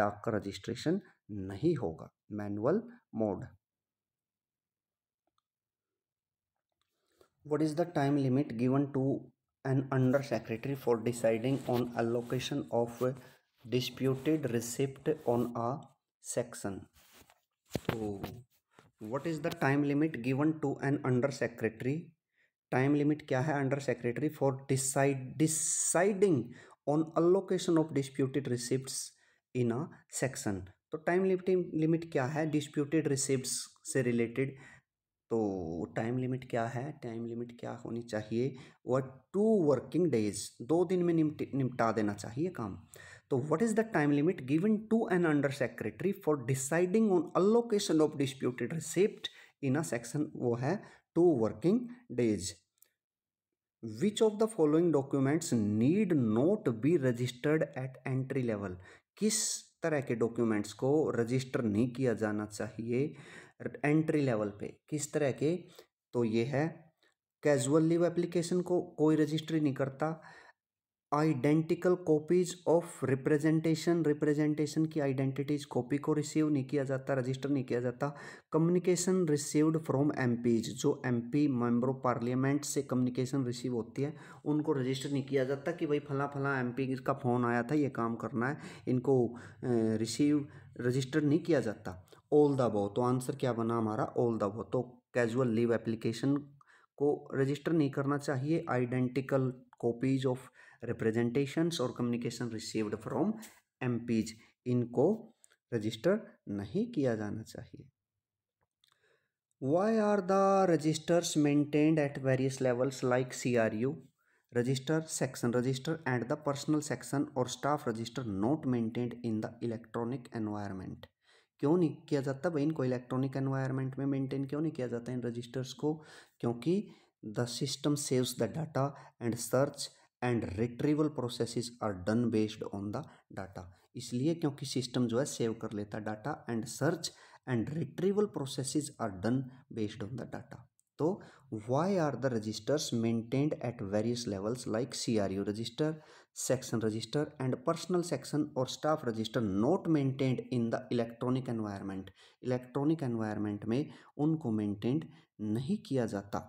डाक का रजिस्ट्रेशन नहीं होगा manual mode what is the time limit given to an under secretary for deciding on allocation of disputed receipt on a section तो what is the time limit given to an under secretary time limit क्या है under secretary for decide deciding on allocation of disputed receipt in a section तो time limit क्या है disputed receipt से related तो time limit क्या है time limit क्या होनी चाहिए व टू वर्किंग डेज दो दिन में निपटा देना चाहिए काम तो what is the time limit given to an under secretary for deciding on allocation of disputed receipt in a section वो है two working days which of the following documents need not be registered at entry level किस तरह के documents को register नहीं किया जाना चाहिए एंट्री लेवल पे किस तरह के तो ये है कैजुअल लीव एप्लीकेशन को कोई रजिस्ट्री नहीं करता identical copies of representation representation की आइडेंटिटीज कॉपी को रिसीव नहीं किया जाता रजिस्टर नहीं किया जाता कम्युनिकेशन रिसीव्ड फ्रॉम एम जो M P member of parliament से कम्युनिकेशन रिसीव होती है उनको रजिस्टर नहीं किया जाता कि भाई फला फला पी का फ़ोन आया था ये काम करना है इनको रिसीव रजिस्टर नहीं किया जाता ऑल द बो तो आंसर क्या बना हमारा ऑल द बो तो कैजुअल लीव एप्लीकेशन को रजिस्टर नहीं करना चाहिए आइडेंटिकल कॉपीज ऑफ रिप्रेजेंटेशंस और कम्युनिकेशन रिसीव्ड फ्रॉम पीज इनको रजिस्टर नहीं किया जाना चाहिए why are the registers maintained at various levels like C R U register section register and the personal section और staff register not maintained in the electronic environment क्यों नहीं किया जाता भाई इनको इलेक्ट्रॉनिक एनवायरमेंट में मेंटेन क्यों नहीं किया जाता इन रजिस्टर्स को क्योंकि the system saves the data and search and retrieval processes are done based on the data इसलिए क्योंकि सिस्टम जो है सेव कर लेता है data and search and retrieval processes are done based on the data तो why are the registers maintained at various levels like C R U register section register and personal section और staff register not maintained in the electronic environment electronic environment में उनको maintained नहीं किया जाता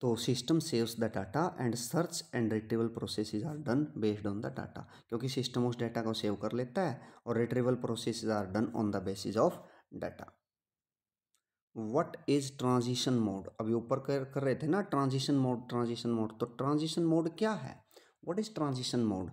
तो system saves the data and search and retrieval is are done based on the data क्योंकि system उस data को सेव कर लेता है और retrieval process are done on the basis of data what is transition mode अभी ऊपर कर कर रहे थे ना ट्रांजिशन मोड ट्रांजिशन मोड तो ट्रांजिशन मोड क्या है वट इज ट्रांजिशन मोड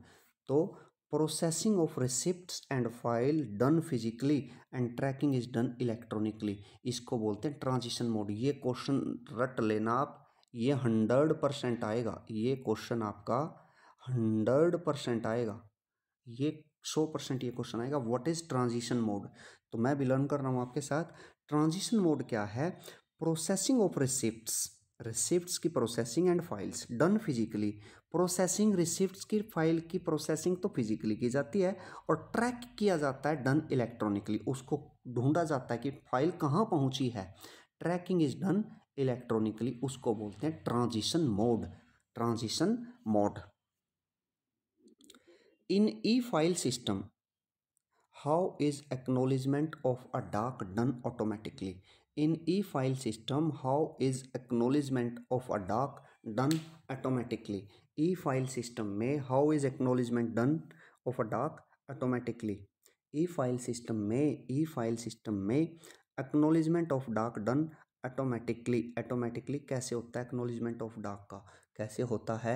तो processing of receipt and file done physically and tracking is done electronically इसको बोलते हैं ट्रांजिशन मोड ये क्वेश्चन रट लेना आप ये हंड्रेड परसेंट आएगा ये क्वेश्चन आपका हंड्रेड परसेंट आएगा ये सौ परसेंट ये क्वेश्चन आएगा व्हाट इज़ ट्रांजिशन मोड तो मैं भी लर्न कर रहा हूँ आपके साथ ट्रांजिशन मोड क्या है प्रोसेसिंग ऑफ रिसिप्ट्स रिसिप्ट्स की processing and files done physically processing receipts की फाइल की प्रोसेसिंग तो फिजिकली की जाती है और ट्रैक किया जाता है डन इलेक्ट्रॉनिकली उसको ढूंढा जाता है कि फाइल कहाँ पहुँची है ट्रैकिंग इज डन इलेक्ट्रॉनिकली उसको बोलते हैं transition mode transition mode in E file system how is acknowledgement of a dak done automatically in E file system how is acknowledgement of a dak done automatically E file system में how is acknowledgement done of a dak automatically E file system में E file system में acknowledgement of dak done automatically automatically कैसे होता है acknowledgement of dak का कैसे होता है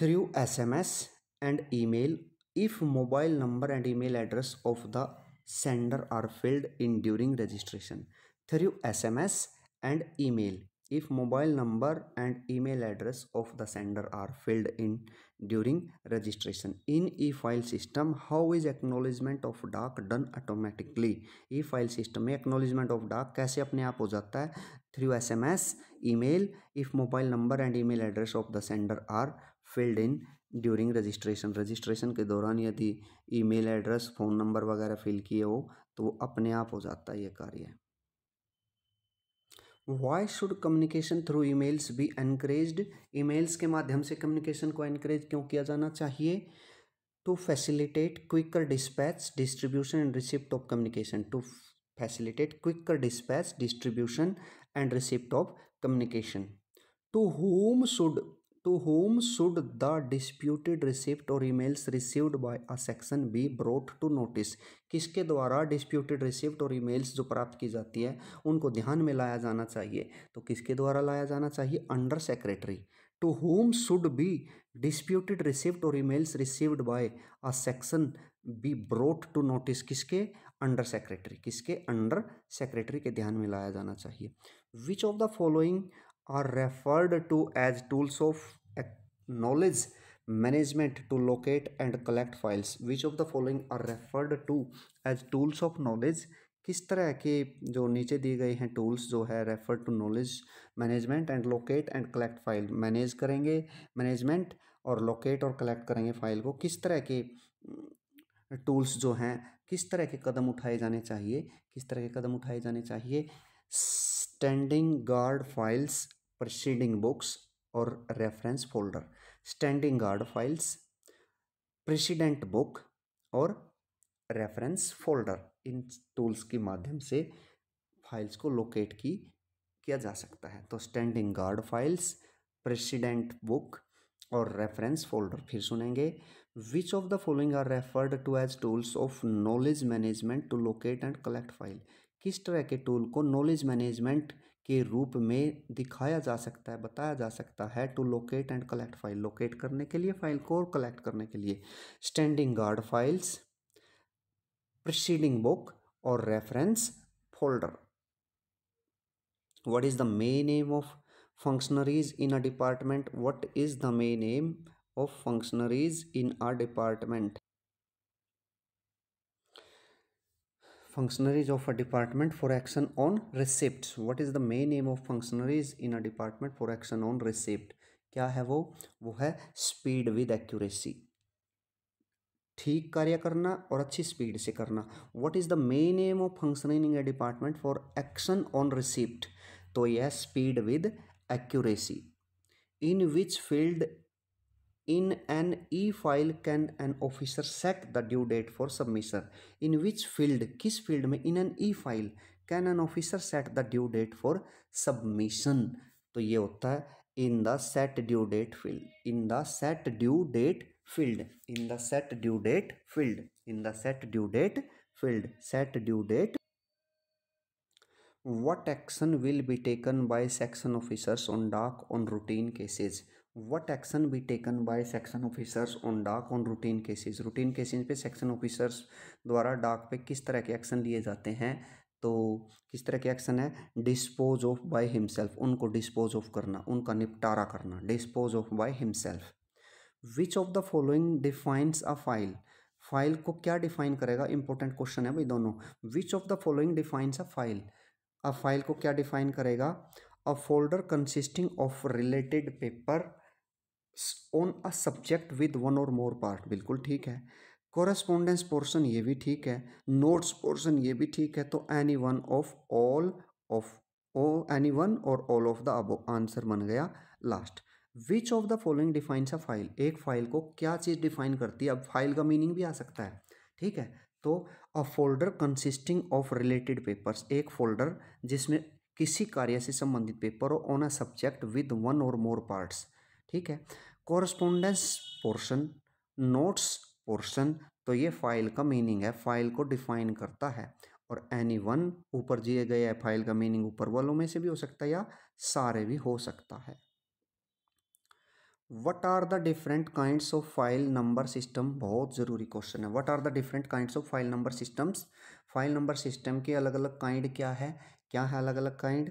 through S M S and email if mobile number and email address of the sender are filled in during registration through S M S and email if mobile number and email address of the sender are filled in during registration in e-file system how is acknowledgement of डाक done automatically e-file system में acknowledgement of डाक कैसे अपने आप हो जाता है through sms email if mobile number and email address of the sender are filled in during registration registration के दौरान यदि ईमेल एड्रेस फ़ोन नंबर वगैरह फिल किए हो तो अपने आप हो जाता है ये कार्य why should communication through emails be encouraged emails के माध्यम से कम्युनिकेशन को एनकरेज क्यों किया जाना चाहिए to facilitate quicker dispatch distribution and receipt of communication to facilitate quicker dispatch distribution and receipt of communication to whom should to whom should the disputed receipt और emails received by a section be brought to notice किसके द्वारा disputed receipt और ई mails जो प्राप्त की जाती है उनको ध्यान में लाया जाना चाहिए तो किसके द्वारा लाया जाना चाहिए under secretary to whom should be disputed receipt और emails received by a section be brought to notice किसके अंडर सेक्रेटरी किसके अंडर सेक्रेटरी के ध्यान में लाया जाना चाहिए which of the following are referred to as tools of knowledge management to locate and collect files which of the following are referred to as tools of knowledge किस तरह के जो नीचे दिए गए हैं टूल्स जो है refer to knowledge management and locate and collect file manage करेंगे मैनेजमेंट और लोकेट और कलेक्ट करेंगे फाइल को किस तरह के टूल्स जो हैं किस तरह के कदम उठाए जाने चाहिए किस तरह के कदम उठाए जाने चाहिए standing guard files proceeding books और reference folder standing guard files precedent book और रेफरेंस फोल्डर इन टूल्स के माध्यम से फाइल्स को लोकेट की किया जा सकता है तो standing guard files precedent book और रेफरेंस फोल्डर फिर सुनेंगे which of the following are referred to as tools of knowledge management to locate and collect file किस तरह के टूल को नॉलेज मैनेजमेंट के रूप में दिखाया जा सकता है बताया जा सकता है to locate and collect file locate करने के लिए फाइल को और कलेक्ट करने के लिए standing guard files preceding book और reference folder what is the main aim of functionaries in a department what is the main aim of functionaries in a department functionaries of a department for action on receipts what is the main aim of functionaries in a department for action on receipt क्या है वो वो है speed with accuracy ठीक कार्य करना और अच्छी स्पीड से करना what is the main aim of functioning a department for action on receipt तो यह speed with accuracy in which field in an E file can an officer set the due date for submission in which field किस field में in an E file can an officer set the due date for submission तो ये होता है in the set due date field in the set due date field in the set due date field in the set due date field set due date what action will be taken by section officers on dak on routine cases what action be taken by section officers on dak on routine cases routine cases पे section officers द्वारा डाक पे किस तरह के action लिए जाते हैं तो किस तरह के एक्शन है डिस्पोज ऑफ बाई हिमसेल्फ उनको डिस्पोज ऑफ करना उनका निपटारा करना dispose of by himself which of the following defines a file file को क्या डिफाइन करेगा इंपॉर्टेंट क्वेश्चन है भाई दोनों which of the following defines a file a file को क्या डिफाइन करेगा a folder consisting of related paper on a subject with one और मोर पार्ट बिल्कुल ठीक है कॉरेस्पोंडेंस पोर्सन ये भी ठीक है नोट्स पोर्सन ये भी ठीक है तो any one of all of ओ any one or all of the अब आंसर बन गया last which of the following defines a file एक फाइल को क्या चीज़ डिफाइन करती है अब फाइल का मीनिंग भी आ सकता है ठीक है तो a folder consisting of related papers एक फोल्डर जिसमें किसी कार्य से संबंधित पेपर हो on a subject with one और मोर पार्ट्स ठीक है कॉरस्पोंडेंस पोर्शन नोट्स पोर्शन तो ये फाइल का मीनिंग है फाइल को डिफाइन करता है और एनी वन ऊपर दिए गए है फाइल का मीनिंग ऊपर वालों में से भी हो सकता है या सारे भी हो सकता है what are the different kind of file number system बहुत ज़रूरी क्वेश्चन है what are the different kind of file number systems file number system के अलग अलग काइंड क्या है क्या है अलग अलग काइंड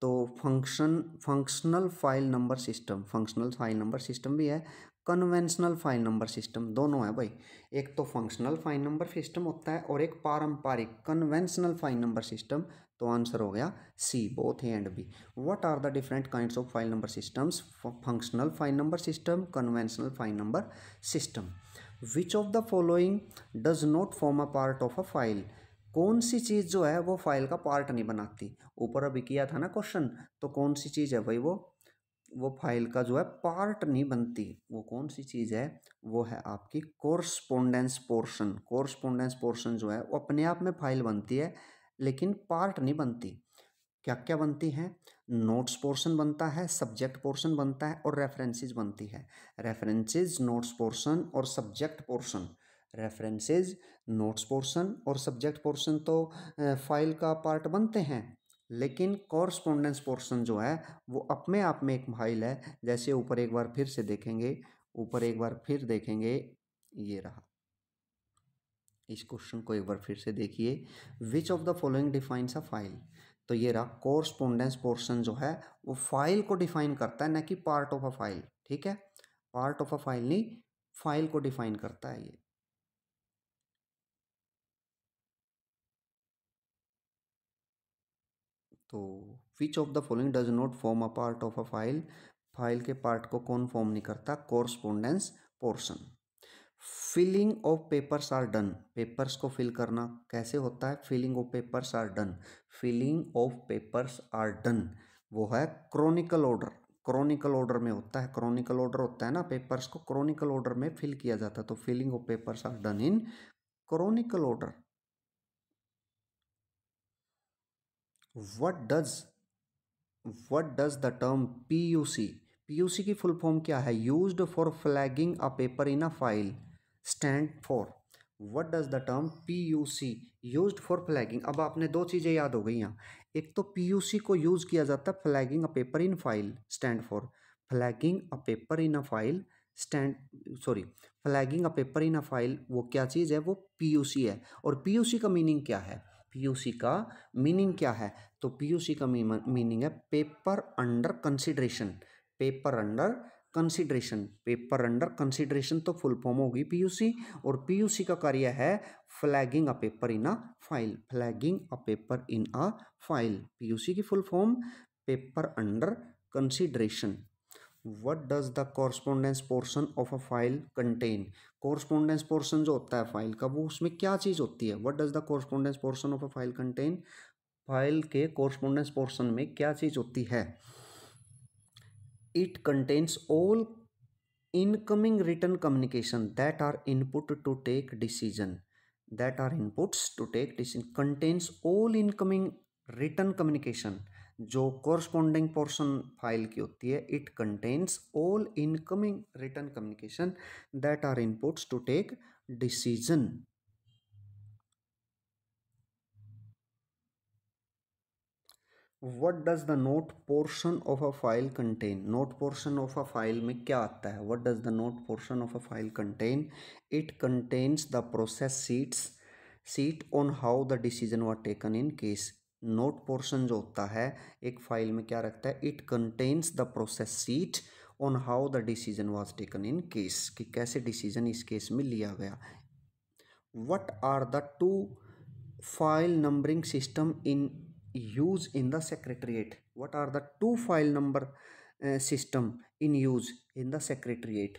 तो function functional file number system functional file number system भी है कन्वेंशनल फाइल नंबर सिस्टम दोनों है भाई एक तो फंक्शनल फाइल नंबर सिस्टम होता है और एक पारंपरिक कन्वेंशनल फाइल नंबर सिस्टम तो आंसर हो गया C both A and B what are the different kinds of file number systems functional file number system conventional file number system which of the following does not form a part of a file कौन सी चीज़ जो है वो file का part नहीं बनाती ऊपर अभी किया था ना क्वेश्चन तो कौन सी चीज़ है भाई वो वो फाइल का जो है पार्ट नहीं बनती वो कौन सी चीज़ है वो है आपकी कोरस्पोंडेंस पोर्शन कोरस्पोंडेंस पोर्शन जो है वो अपने आप में फाइल बनती है लेकिन पार्ट नहीं बनती क्या क्या बनती है नोट्स पोर्शन बनता है सब्जेक्ट पोर्शन बनता है और रेफरेंसेज बनती है रेफरेंसेज नोट्स पोर्शन और subject portion references notes portion और सब्जेक्ट पोर्शन तो फाइल का पार्ट बनते हैं लेकिन कॉरस्पोंडेंस पोर्शन जो है वो अपने आप में एक फाइल है जैसे ऊपर एक बार फिर से देखेंगे ऊपर एक बार फिर देखेंगे ये रहा इस क्वेश्चन को एक बार फिर से देखिए which of the following defines a file तो ये रहा कॉरस्पोंडेंस पोर्शन जो है वो फाइल को डिफाइन करता है ना कि पार्ट ऑफ अ फाइल ठीक है पार्ट ऑफ अ फाइल नहीं फाइल को डिफाइन करता है ये तो which of the following does not form a part of a file file के पार्ट को कौन फॉर्म नहीं करता correspondence portion filing of papers are done papers को फिल करना कैसे होता है filing of papers are done filing of papers are done वो है क्रॉनिकल ऑर्डर क्रॉनिकल ऑर्डर में होता है क्रॉनिकल ऑर्डर होता है ना पेपर्स को क्रॉनिकल ऑर्डर में फिल किया जाता है तो filing of papers are done in chronicle order what does what does the term P P U C U C की फुल फॉर्म क्या है used for flagging a paper in a file stand for what does the term P U C use for flagging अब आपने दो चीज़ें याद हो गई हैं एक तो पी यू सी को यूज़ किया जाता है flagging a paper in file stand for flagging a paper in a file stand sorry flagging a paper in a file वो क्या चीज़ है वो पी यू सी है और पी यू सी का मीनिंग क्या है पीयूसी का मीनिंग क्या है तो पीयूसी का मीनिंग है paper under consideration paper under consideration paper under consideration तो फुल फॉर्म होगी पीयूसी और पीयूसी का कार्य है flagging a paper in a file flagging a paper in a file PUC की full form paper under consideration what does the correspondence portion of a file contain correspondence portion जो होता है file का वो उसमें क्या चीज़ होती है what does the correspondence portion of a file contain file के कॉरस्पोंडेंस पोर्शन में क्या चीज़ होती है it contains all incoming return communication that are input to take decision that are inputs to take decision contains all incoming return communication जो corresponding portion file की होती है it contains all incoming return communication that are inputs to take decision what does the note portion of a file contain note portion of a file में क्या आता है what does the note portion of a file contain it contains the process sheets sheet on how the decision were taken in case note portion जो होता है एक file में क्या रखता है it contains the process sheet on how the decision was taken in case कि कैसे डिसीजन इस केस में लिया गया what are the two file numbering system in use in the secretariat what are the two file number system in use in the secretariat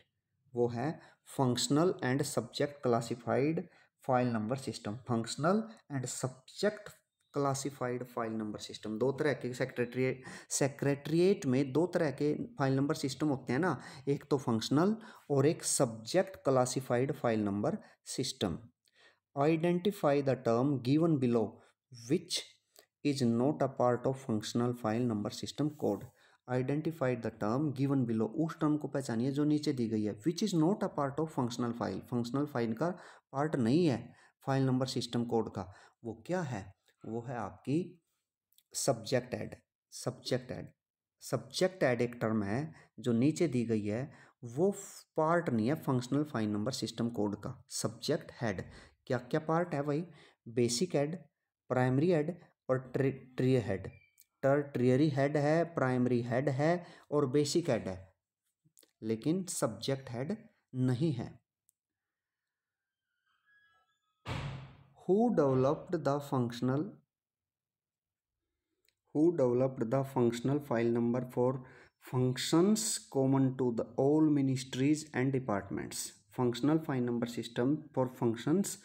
वो है functional and subject classified file number system functional and subject classified file number system दो तरह के secretariat secretariat में दो तरह के file number system होते हैं ना एक तो फंक्शनल और एक subject classified file number system identify the term given below which is not a part of functional file number system code identified the term given below उस टर्म को पहचानिए जो नीचे दी गई है which is not a part of functional file functional file का part नहीं है फाइल नंबर सिस्टम कोड का वो क्या है वो है आपकी subject head subject head subject head एक टर्म है जो नीचे दी गई है वो पार्ट नहीं है functional file number system code का सब्जेक्ट हेड क्या क्या पार्ट है भाई बेसिक हेड प्राइमरी हेड और ट्री हेड टर ट्रियरी हेड है प्राइमरी हेड है और बेसिक हेड है लेकिन सब्जेक्ट हेड नहीं है who developed the functional who developed the functional file number for functions common to the all ministries and departments functional file number system for functions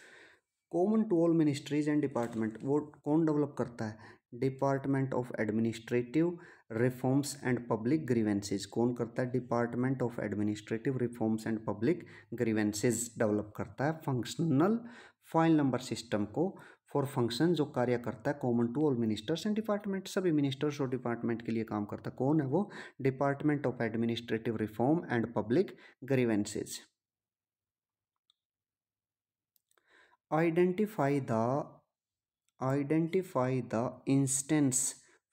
common to all ministries and department वो kon develop karta hai department of administrative reforms and public grievances kon karta hai department of administrative reforms and public grievances develop karta hai functional file number system को for function जो कार्य करता है common to all ministers and department सभी ministers और department के लिए काम करता है कौन है वो department of administrative reform and public grievances identify the identify the instance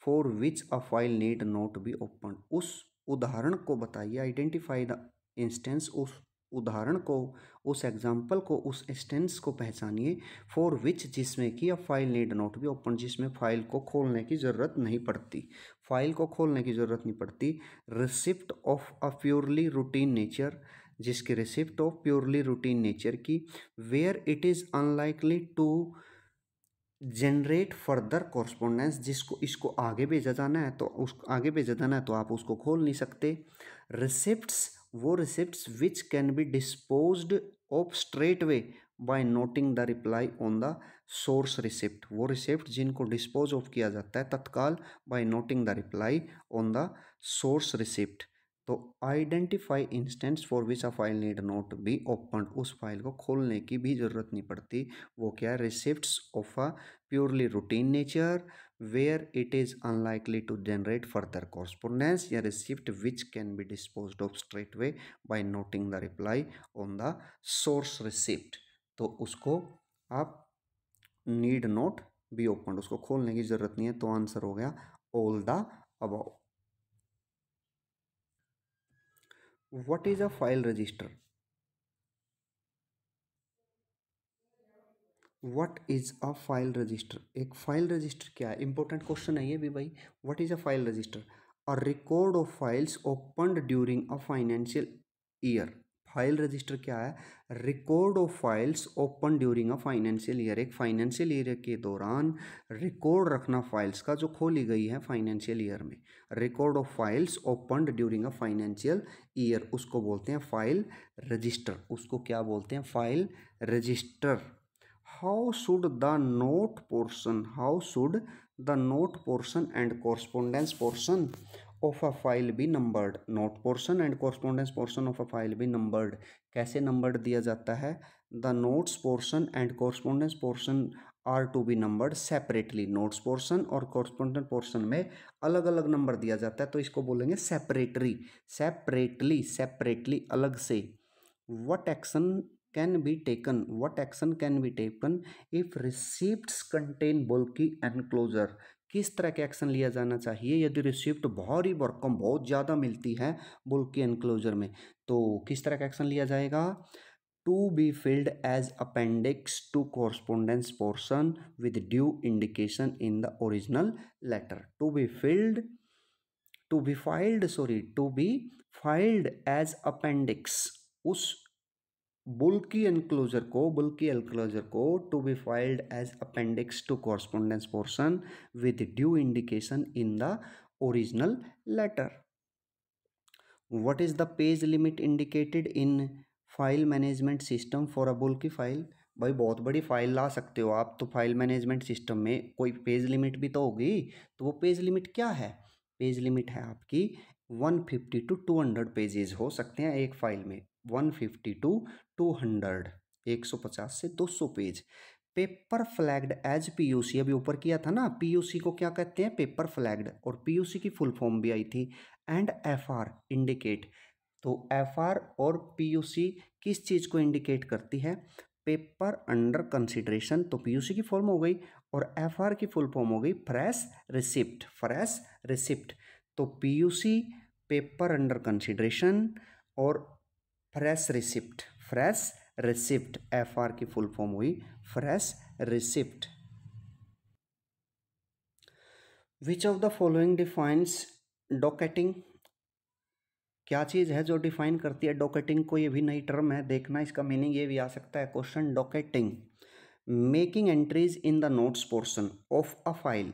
for which a file need not be open उस उदाहरण को बताइए आइडेंटिफाई द इंस्टेंस उस उदाहरण को उस एग्जाम्पल को उस इंस्टेंस को पहचानिए फॉर विच जिसमें कि अब file need not be open जिसमें फाइल को खोलने की ज़रूरत नहीं पड़ती फाइल को खोलने की ज़रूरत नहीं पड़ती receipt of a purely routine nature जिसकी receipt of purely routine nature की where it is unlikely to generate further correspondence जिसको इसको आगे भेजा जाना है तो उस आगे भेजा जाना है तो आप उसको खोल नहीं सकते रिसिप्ट वो receipt which can be dispose of straight way by noting the reply on the source receipt वो रिसिप्ट जिनको डिस्पोज ऑफ किया जाता है तत्काल by noting the reply on the source receipt तो identify instance for which a file need not be open उस file को खोलने की भी ज़रूरत नहीं पड़ती वो क्या है receipt of a purely routine nature where it is unlikely to generate further correspondence here is shift which can be disposed of straight away by noting the reply on the source receipt तो उसको आप need not be open उसको खोलने की जरूरत नहीं है तो आंसर हो गया all the above what is a file register what is a file register एक फाइल रजिस्टर क्या है इंपॉर्टेंट क्वेश्चन है ये भी भाई what is a file register a record of files open during a financial year file register क्या है record of files open during a financial year एक फाइनेंशियल ईयर के दौरान रिकॉर्ड रखना फाइल्स का जो खोली गई है फाइनेंशियल ईयर में record of files open during a financial year उसको बोलते हैं फाइल रजिस्टर उसको क्या बोलते हैं file register how should the note portion how should the note portion and correspondence portion of a file be numbered note portion and correspondence portion of a file be numbered कैसे numbered दिया जाता है the notes portion and correspondence portion are to be numbered separately notes portion और correspondent portion में अलग अलग number दिया जाता है तो इसको बोलेंगे सेपरेटरी सेपरेटली सेपरेटली अलग से what action can be taken what action can be taken if receipt contain bulky enclosure किस तरह के एक्शन लिया जाना चाहिए यदि रिसिप्ट भारी बरकम बहुत ज़्यादा मिलती है बुल्की एनक्लोजर में तो किस तरह का एक्शन लिया जाएगा to be filled as appendix to correspondence portion with due indication in the original letter to be filled to be filed sorry to be filed as appendix उस बुल्की एनक्लोजर को bulky enclosure को to be filed as appendix to correspondence portion with due indication in the original letter what is the page limit indicated in file management system for a bulky file भाई बहुत बड़ी file ला सकते हो आप तो file management system में कोई page limit भी तो होगी तो वो पेज लिमिट क्या है पेज लिमिट है आपकी one fifty to two hundred pages हो सकते हैं एक फाइल में one fifty to two hundred एक सौ पचास से दो सौ page paper flagged as PUC अभी ऊपर किया था ना पीयूसी को क्या कहते हैं पेपर फ्लैग्ड और पीयूसी की फुल फॉर्म भी आई थी एंड एफआर इंडिकेट तो एफआर और पीयूसी किस चीज़ को इंडिकेट करती है पेपर अंडर कंसिडरेशन तो पीयूसी की फॉर्म हो गई और एफआर की फुल फॉर्म हो गई फ्रेश रिसिप्ट फ्रेश रिसिप्ट तो पीयूसी पेपर अंडर कंसिडरेशन और fresh receipt fresh receipt F R की फुल फॉर्म हुई fresh receipt which of the following defines डॉकेटिंग क्या चीज़ है जो डिफाइन करती है डॉकेटिंग को ये भी नई टर्म है देखना इसका मीनिंग ये भी आ सकता है question docketing making entries in the notes portion of a file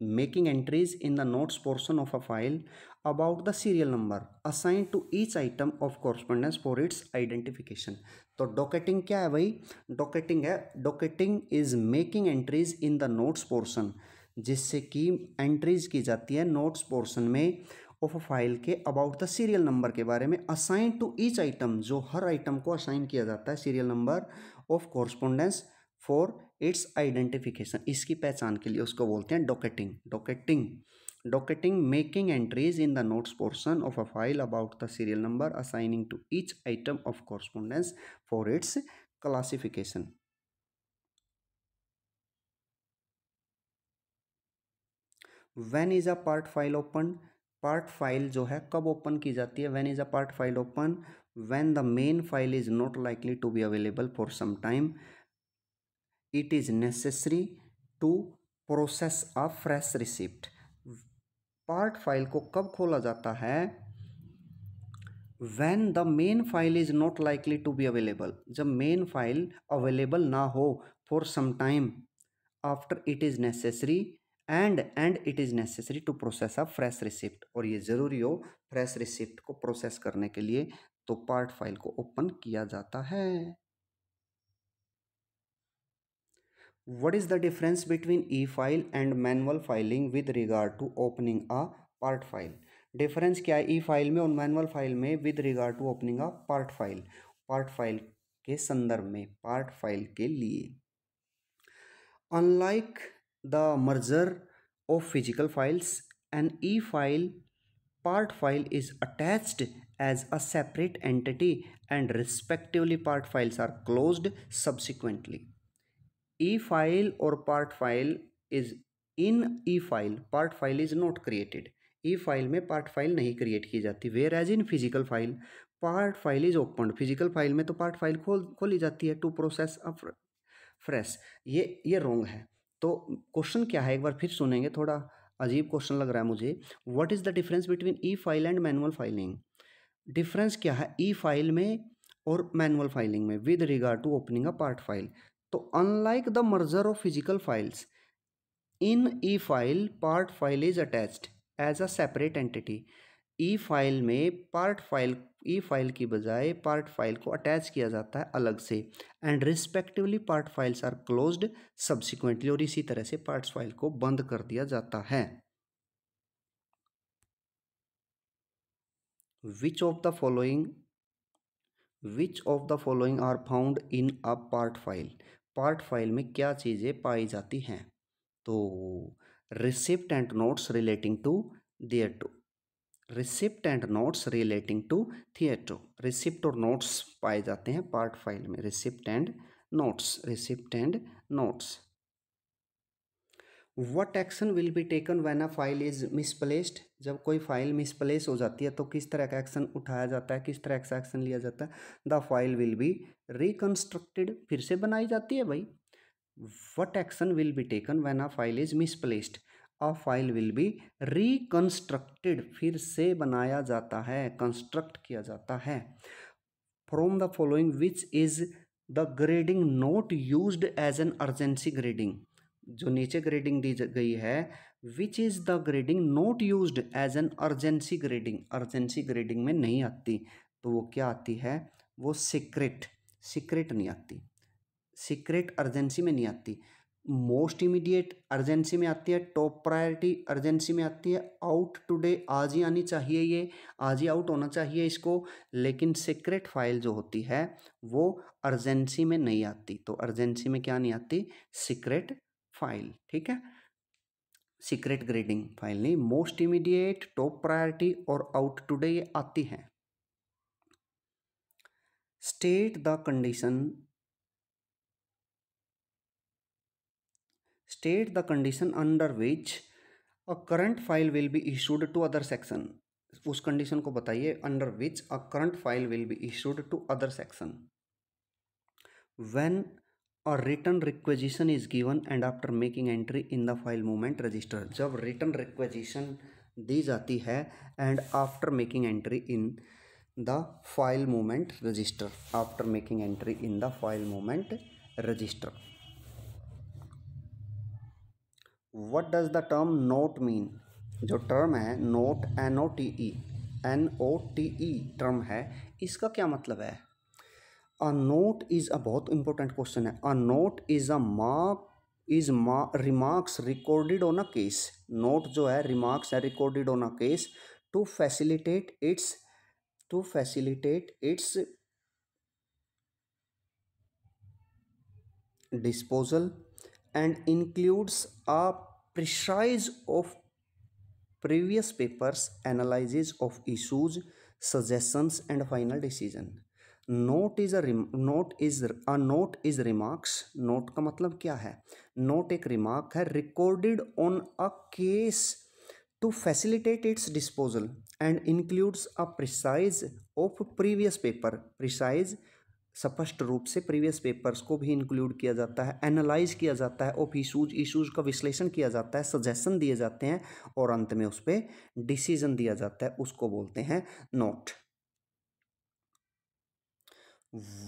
making entries in the notes portion of a file about the serial number assigned to each item of correspondence for its identification तो डॉकेटिंग क्या है भाई docketing है docketing is making entries in the notes portion जिससे कि entries की जाती है नोट्स पोर्सन में ऑफ अ फाइल के अबाउट द सीरियल नंबर के बारे में असाइन टू ईच आइटम जो हर आइटम को असाइन किया जाता है serial number of correspondence for its identification इसकी पहचान के लिए उसको बोलते हैं docketing docketing docketing making entries in the notes portion of a file about the serial number assigning to each item of correspondence for its classification when is a part file open part file जो है कब open की जाती है when is a part file open when the main file is not likely to be available for some time it is necessary to process a fresh receipt part file को कब खोला जाता है when the main file is not likely to be available जब main file available ना हो for some time after it is necessary and and it is necessary to process a fresh receipt और ये ज़रूरी हो फ्रेश रिसिप्ट को process करने के लिए तो पार्ट फाइल को ओपन किया जाता है what is the difference between e-file and manual filing with regard to opening a part file difference kya hai e-file mein aur manual file mein with regard to opening a part file part file ke sandarbh mein part file ke liye unlike the merger of physical files an e-file part file is attached as a separate entity and respectively part files are closed subsequently e file और part file is in E file part file is not created e file में part file नहीं create की जाती whereas in physical file part file is open physical file में तो part file खोल खोली जाती है टू प्रोसेस अ फ्रेश ये ये रोंग है तो क्वेश्चन क्या है एक बार फिर सुनेंगे थोड़ा अजीब क्वेश्चन लग रहा है मुझे what is the difference between e file and manual filing difference क्या है ई e फाइल में और मैनुअल फाइलिंग में with regard to opening a part file तो unlike the merger of physical files in E file part file is attached as a separate entity e file में part file e file की बजाय part file को attach किया जाता है अलग से and respectively part files are closed subsequently और इसी तरह से पार्ट फाइल को बंद कर दिया जाता है which of the following which of the following are found in a part file part file में क्या चीज़ें पाई जाती हैं तो receipt and notes relating to थिएटो to receipt and notes relating to थिएटो receipt और नोट्स पाए जाते हैं पार्ट फाइल में receipt and notes receipt and notes what action will be taken when a file is misplaced जब कोई file misplace हो जाती है तो किस तरह का एक्शन उठाया जाता है किस तरह का एक्शन लिया जाता है the file will be reconstructed फिर से बनाई जाती है भाई what action will be taken when a file is misplaced a file will be reconstructed फिर से बनाया जाता है कंस्ट्रक्ट किया जाता है from the following which is the grading note use as an urgency grading जो नीचे ग्रेडिंग दी गई है which is the grading not use as an urgency grading urgency grading में नहीं आती तो वो क्या आती है वो सीक्रेट सीक्रेट नहीं आती सीक्रेट अर्जेंसी में नहीं आती मोस्ट इमीडिएट अर्जेंसी में आती है टॉप प्रायोरिटी अर्जेंसी में आती है आउट टुडे आज ही आनी चाहिए ये आज ही आउट होना चाहिए इसको लेकिन सीक्रेट फाइल जो होती है वो अर्जेंसी में नहीं आती तो अर्जेंसी में क्या नहीं आती सीक्रेट फाइल ठीक है सीक्रेट ग्रेडिंग फाइल नहीं most immediate top priority or out today ये आती हैं state the condition state the condition under which a current file will be issued to other section उस कंडीशन को बताइए under which a current file will be issued to other section when or return requisition is given and after making entry in the file movement register जब return requisition दी जाती है and after making entry in the file movement register after making entry in the file movement register what does the term note mean जो term है note N O T E N O T E term है इसका क्या मतलब है a note is अ बहुत important question है a note is a mark is remarks recorded on a case note जो है रिमार्क्स है recorded on a case to facilitate its to facilitate its disposal and includes a precise of previous papers analyse of issues suggestions and final decision note is a note is a note is remarks note का मतलब क्या है note एक remark है recorded on a case to facilitate its disposal and includes a precise of previous paper precise स्पष्ट रूप से previous papers को भी इंक्लूड किया जाता है एनालाइज किया जाता है ऑफ इशूज इशूज का विश्लेषण किया जाता है सजेशन दिए जाते हैं और अंत में उस पर डिसीजन दिया जाता है उसको बोलते हैं note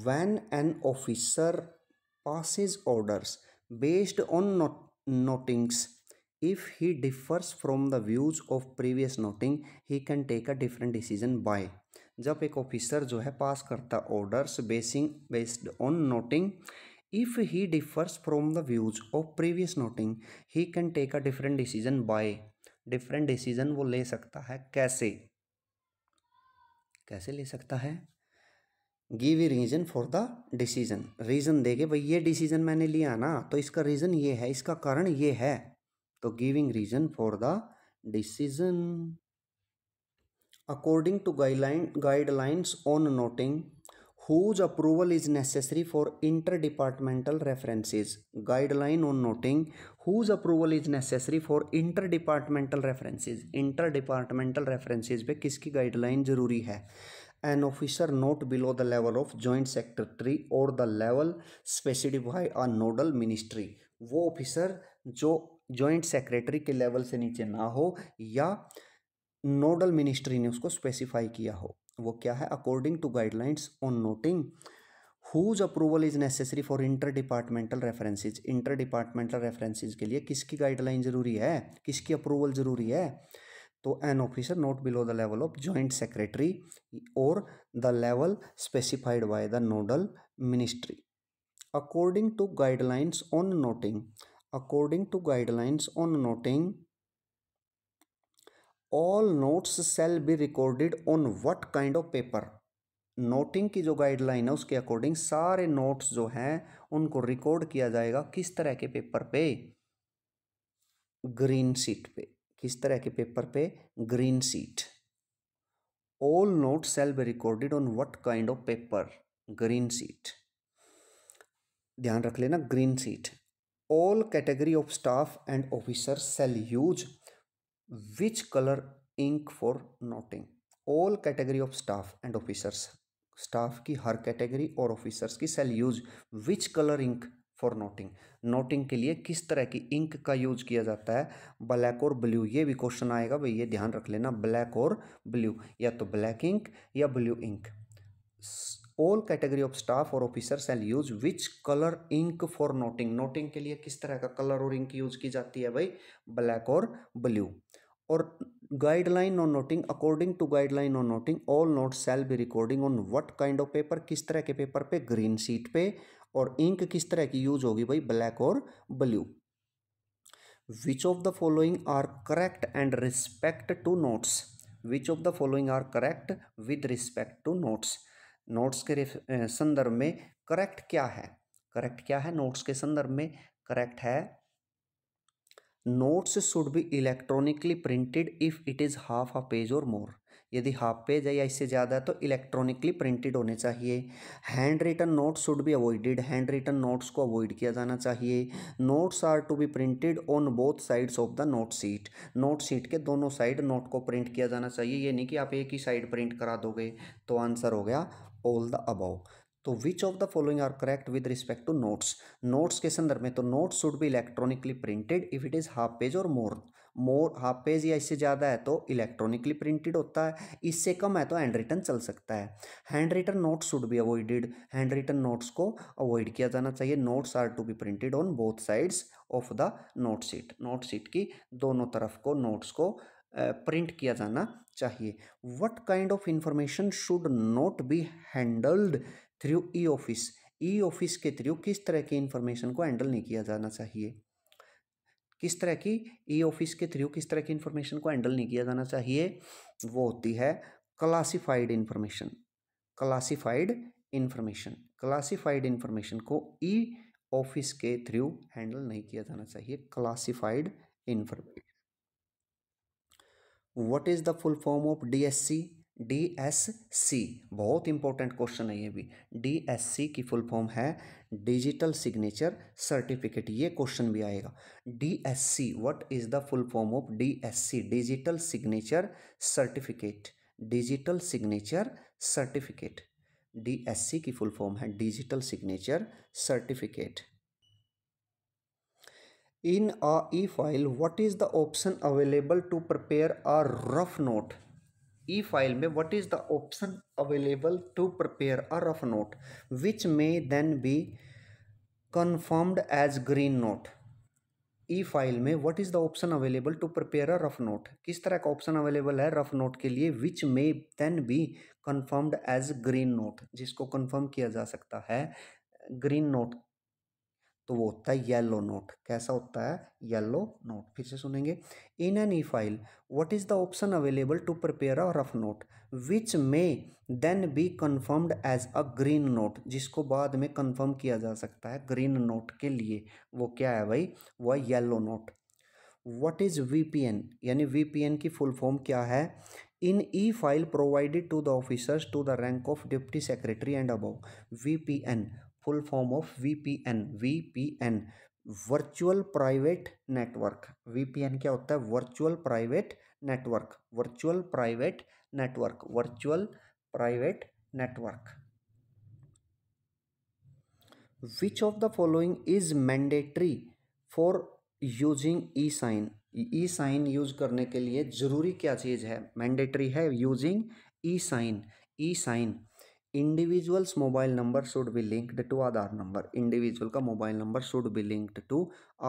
when an officer passes orders based on not notings if he differs from the views of previous noting he can take a different decision by जब एक ऑफिसर जो है पास करता orders basing based on noting if he differs from the views of previous noting he can take a different decision by different decision वो ले सकता है कैसे कैसे ले सकता है give reason for the decision reason के भाई ये डिसीज़न मैंने लिया ना तो इसका रीज़न ये है इसका कारण ये है तो giving reason for the decision according to guideline guidelines on noting whose approval is necessary for inter departmental references guideline on noting whose approval is necessary for inter departmental references inter departmental references पे किसकी guideline ज़रूरी है an officer not below the level of joint secretary or the level specified by a nodal ministry वो officer जो joint secretary के level से नीचे ना हो या नोडल मिनिस्ट्री ने उसको स्पेसिफाई किया हो वो क्या है according to guidelines on noting whose approval is necessary for inter departmental references inter departmental references के लिए किसकी गाइडलाइन जरूरी है किसकी अप्रूवल जरूरी है तो an officer not below the level of joint secretary or the level specified by the nodal ministry according to guidelines on noting according to guidelines on noting all notes shall be recorded on what kind of paper noting की जो guideline है उसके according सारे notes जो हैं उनको record किया जाएगा किस तरह के पेपर पे ग्रीन सीट पे किस तरह के पेपर पे green sheet all note shall be recorded on what kind of paper green sheet ध्यान रख लेना green sheet all category of staff and officer shall use which colour ink for noting all category of staff and officers staff की हर category और officers की shall use which colour ink for noting noting के लिए किस तरह की ink का यूज किया जाता है ब्लैक और ब्लू ये भी क्वेश्चन आएगा भाई ये ध्यान रख लेना ब्लैक और ब्लू या तो ब्लैक इंक या blue ink all category of staff और officer shall use which colour ink for noting noting के लिए किस तरह का कलर और इंक यूज की जाती है भाई ब्लैक और ब्लू और guideline on noting according to guideline on noting all note shall be recording on what kind of paper किस तरह के पेपर पे ग्रीन शीट पे और इंक किस तरह की यूज होगी भाई ब्लैक और blue which of the following are correct and respect to notes which of the following are correct with respect to notes notes के संदर्भ में करेक्ट क्या है करेक्ट क्या है नोट्स के संदर्भ में करेक्ट है notes should be electronically printed if it is half a page or more यदि हाफ पेज है या इससे ज़्यादा तो इलेक्ट्रॉनिकली प्रिंटेड होने चाहिए handwritten notes should be avoided handwritten notes को अवॉइड किया जाना चाहिए notes are to be printed on both sides of the note sheet note sheet के दोनों साइड नोट को प्रिंट किया जाना चाहिए ये नहीं कि आप एक ही साइड प्रिंट करा दोगे तो आंसर हो गया ऑल द अबव तो which of the following are correct with respect to notes notes के संदर्भ में तो नोट्स शुड भी electronically printed if it is half page or more more half page या इससे ज़्यादा है तो इलेक्ट्रॉनिकली प्रिंटेड होता है इससे कम है तो हैंड रिटर्न चल सकता है handwritten notes should be avoided handwritten notes को अवॉइड किया जाना चाहिए notes are to be printed on both sides of the note sheet note sheet की दोनों तरफ को नोट्स को प्रिंट uh, किया जाना चाहिए what kind of information should not be handled through e office e office के थ्रू किस तरह की इंफॉर्मेशन को हैंडल नहीं किया जाना चाहिए किस तरह की ई ऑफिस के थ्रू किस तरह की इन्फॉर्मेशन को हैंडल नहीं किया जाना चाहिए वो होती है classified information classified information classified information को ई ऑफिस के थ्रू हैंडल नहीं किया जाना चाहिए classified information what is the full form of D S C D S C बहुत इंपॉर्टेंट क्वेश्चन है ये भी डी एस सी की फुल फॉर्म है डिजिटल सिग्नेचर सर्टिफिकेट ये क्वेश्चन भी आएगा D S C what is the full form of D S C digital signature certificate digital signature certificate D S C की full form है digital signature certificate in a e file what is the option available to prepare a rough note e e file में what is the option available to prepare a rough note which may then be confirmed as green note e file में what is the option available to prepare a rough note किस तरह का option available है rough note के लिए which may then be confirmed as green note जिसको confirm किया जा सकता है ग्रीन नोट तो वो होता है येलो नोट कैसा होता है येलो नोट फिर से सुनेंगे in an E file what is the option available to prepare a rough note which may then be confirmed as a green note जिसको बाद में कन्फर्म किया जा सकता है ग्रीन नोट के लिए वो क्या है भाई वह yellow note what is V P N यानी वी पी एन की फुल फॉर्म क्या है in E file provided to the officers to the rank of deputy secretary and above V P N full form of V V P N P N virtual private network V P N क्या होता है virtual private network virtual private network virtual private network which of the following is mandatory for using e sign e sign use करने के लिए ज़रूरी क्या चीज़ है मैंडेटरी है using e sign e sign individuals mobile number should be linked to Aadhaar number individual का mobile number should be linked to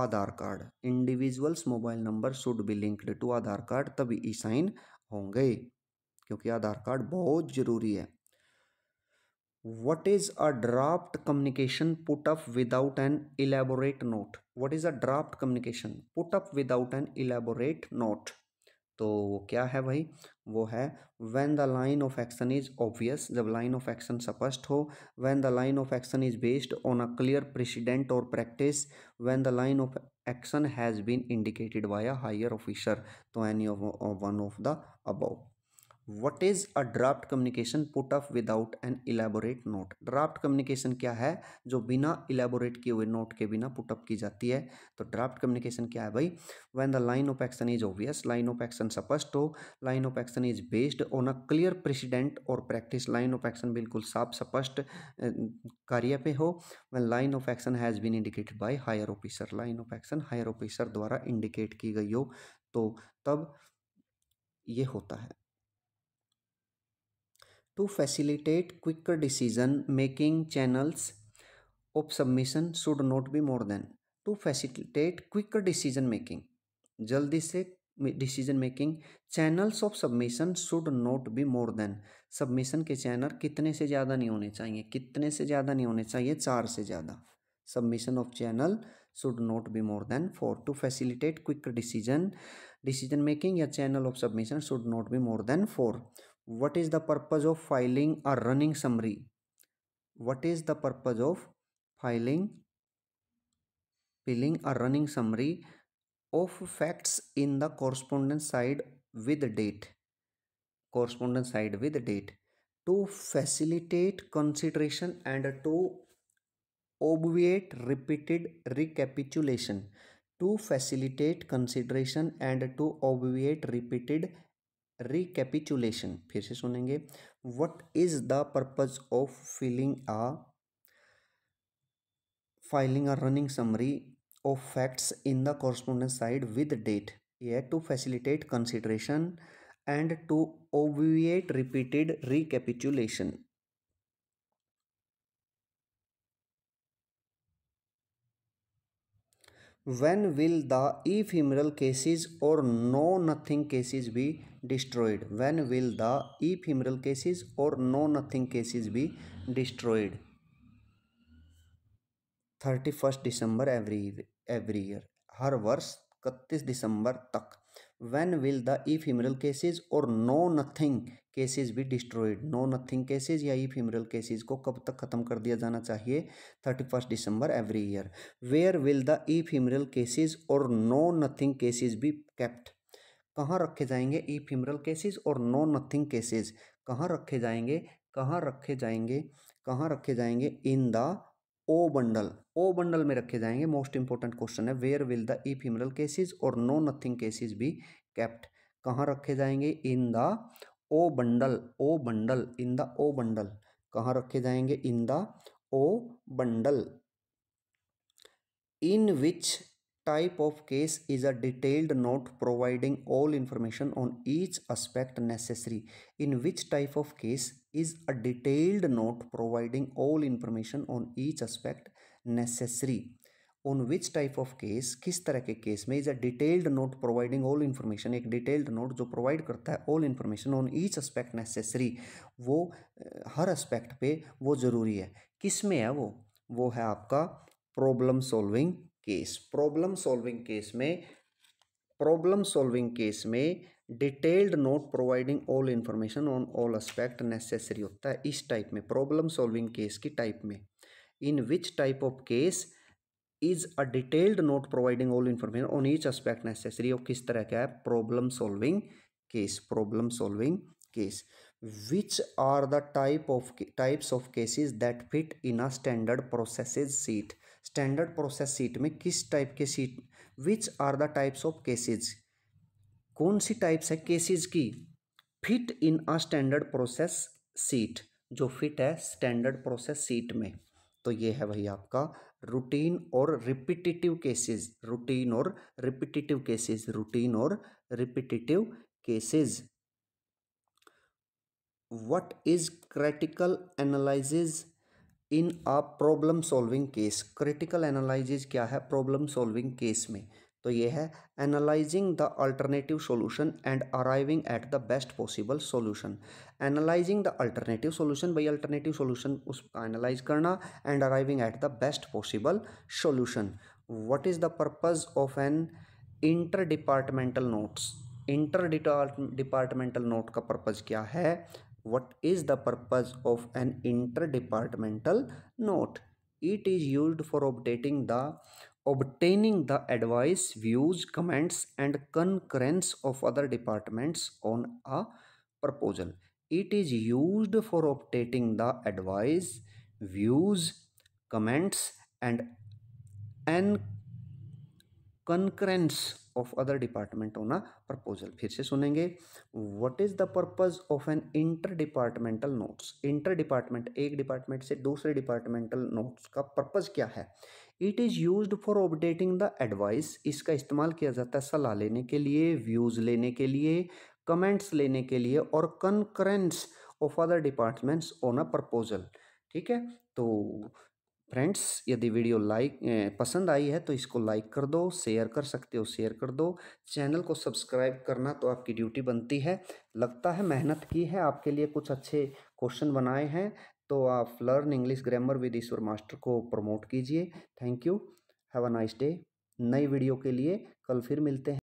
Aadhaar card individuals mobile number should be linked to Aadhaar card तभी ई साइन होंगे क्योंकि आधार card बहुत जरूरी है what is a draft communication put up without an elaborate note what is a draft communication put up without an elaborate note तो वो क्या है भाई वो है when the line of action is obvious जब लाइन ऑफ एक्शन स्पष्ट हो when the line of action is based on a clear precedent or practice when the line of action has been indicated by a higher officer तो any of one of the above what is a draft communication put up without an elaborate note draft communication क्या है जो बिना elaborate किए हुए note के बिना put up की जाती है तो ड्राफ्ट कम्युनिकेशन क्या है भाई when the line of action is obvious line of action स्पष्ट हो line of action is based on a clear precedent or practice line of action बिल्कुल साफ स्पष्ट कार्य पे हो when line of action has been indicated by higher officer line of action higher officer द्वारा indicate की गई हो तो तब ये होता है to facilitate quicker decision making channels of submission should not be more than to facilitate quicker decision making जल्दी से decision making channels of submission should not be more than submission के चैनल कितने से ज़्यादा नहीं होने चाहिए कितने से ज़्यादा नहीं होने चाहिए चार से ज़्यादा submission of channel should not be more than four to facilitate quick decision decision making या channel of submission should not be more than four what is the purpose of filing a running summary what is the purpose of filing filling a running summary of facts in the correspondence side with date correspondence side with date to facilitate consideration and to obviate repeated recapitulation to facilitate consideration and to obviate repeated recapitulation फिर से सुनेंगे what is the purpose of filling uh filing a running summary of facts in the correspondence side with date ये to facilitate consideration and to obviate repeated recapitulation when will the ephemeral cases or no nothing cases be destroyed when will the ephemeral cases or no nothing cases be destroyed 31 December every every year हर वर्ष इकतीस दिसंबर तक when will the ephemeral cases और no nothing cases be destroyed no nothing cases या ephemeral cases को कब तक ख़त्म कर दिया जाना चाहिए thirty first December every year where will the ephemeral cases और no nothing केसेज भी kept कहाँ रखे जाएंगे ephemeral केसेज और no nothing केसेज कहाँ रखे जाएंगे कहाँ रखे जाएंगे कहाँ रखे जाएंगे in the O bundle O bundle में रखे जाएंगे मोस्ट इंपॉर्टेंट क्वेश्चन है where will the ephemeral cases और नो नथिंग केसेज भी कैप्ट कहाँ रखे जाएंगे in the O bundle O bundle in the O bundle कहाँ रखे जाएंगे in the O bundle in which type of case is a detailed note providing all information on each aspect necessary in which type of case is a detailed note providing all information on each aspect necessary on which type of case किस तरह के case में is a detailed note providing all information एक detailed note जो provide करता है all information on each aspect necessary वो हर एस्पेक्ट पे वो ज़रूरी है किस में है वो वो है आपका problem solving case problem solving case में प्रॉब्लम सॉल्विंग केस में detailed note providing all information on all aspect necessary होता है इस टाइप में प्रॉब्लम सॉल्विंग केस की टाइप में in which type of case is a detailed note providing all information on each aspect necessary और किस तरह का है problem solving case problem solving case which are the type of types of cases that fit in a standard process sheet standard process sheet में किस type के sheet which are the types of cases कौन सी types है cases की fit in a standard process sheet जो fit है standard process sheet में तो ये है भाई आपका रूटीन और रिपीटिटिव केसेस रूटीन और रिपीटिटिव केसेस रूटीन और repetitive cases what is critical analysis in a problem solving case critical analysis क्या है प्रॉब्लम सॉल्विंग केस में तो ये है analysing the alternative solution and arriving at the best possible solution analysing the alternative solution भाई alternative solution उसका analyse करना and arriving at the best possible solution what is the purpose of an interdepartmental notes interdepartmental note का purpose क्या है What is the purpose of an interdepartmental note? It is used for updating the obtaining the advice, views, comments and concurrence of other departments on a proposal. It is used for updating the advice, views, comments and and concurrence of other department a proposal फिर से सुनेंगे what is the purpose of an interdepartmental notes inter department एक department से दूसरे departmental notes का purpose क्या है it is use for updating the advice इसका इस्तेमाल किया जाता है सलाह लेने के लिए व्यूज़ लेने के लिए कमेंट्स लेने के लिए और concurrence of other departments on a proposal ठीक है तो फ्रेंड्स यदि वीडियो लाइक पसंद आई है तो इसको लाइक कर दो शेयर कर सकते हो शेयर कर दो चैनल को सब्सक्राइब करना तो आपकी ड्यूटी बनती है लगता है मेहनत की है आपके लिए कुछ अच्छे क्वेश्चन बनाए हैं तो आप learn English grammar with Ishwar master को प्रमोट कीजिए thank you have a nice day नई वीडियो के लिए कल फिर मिलते हैं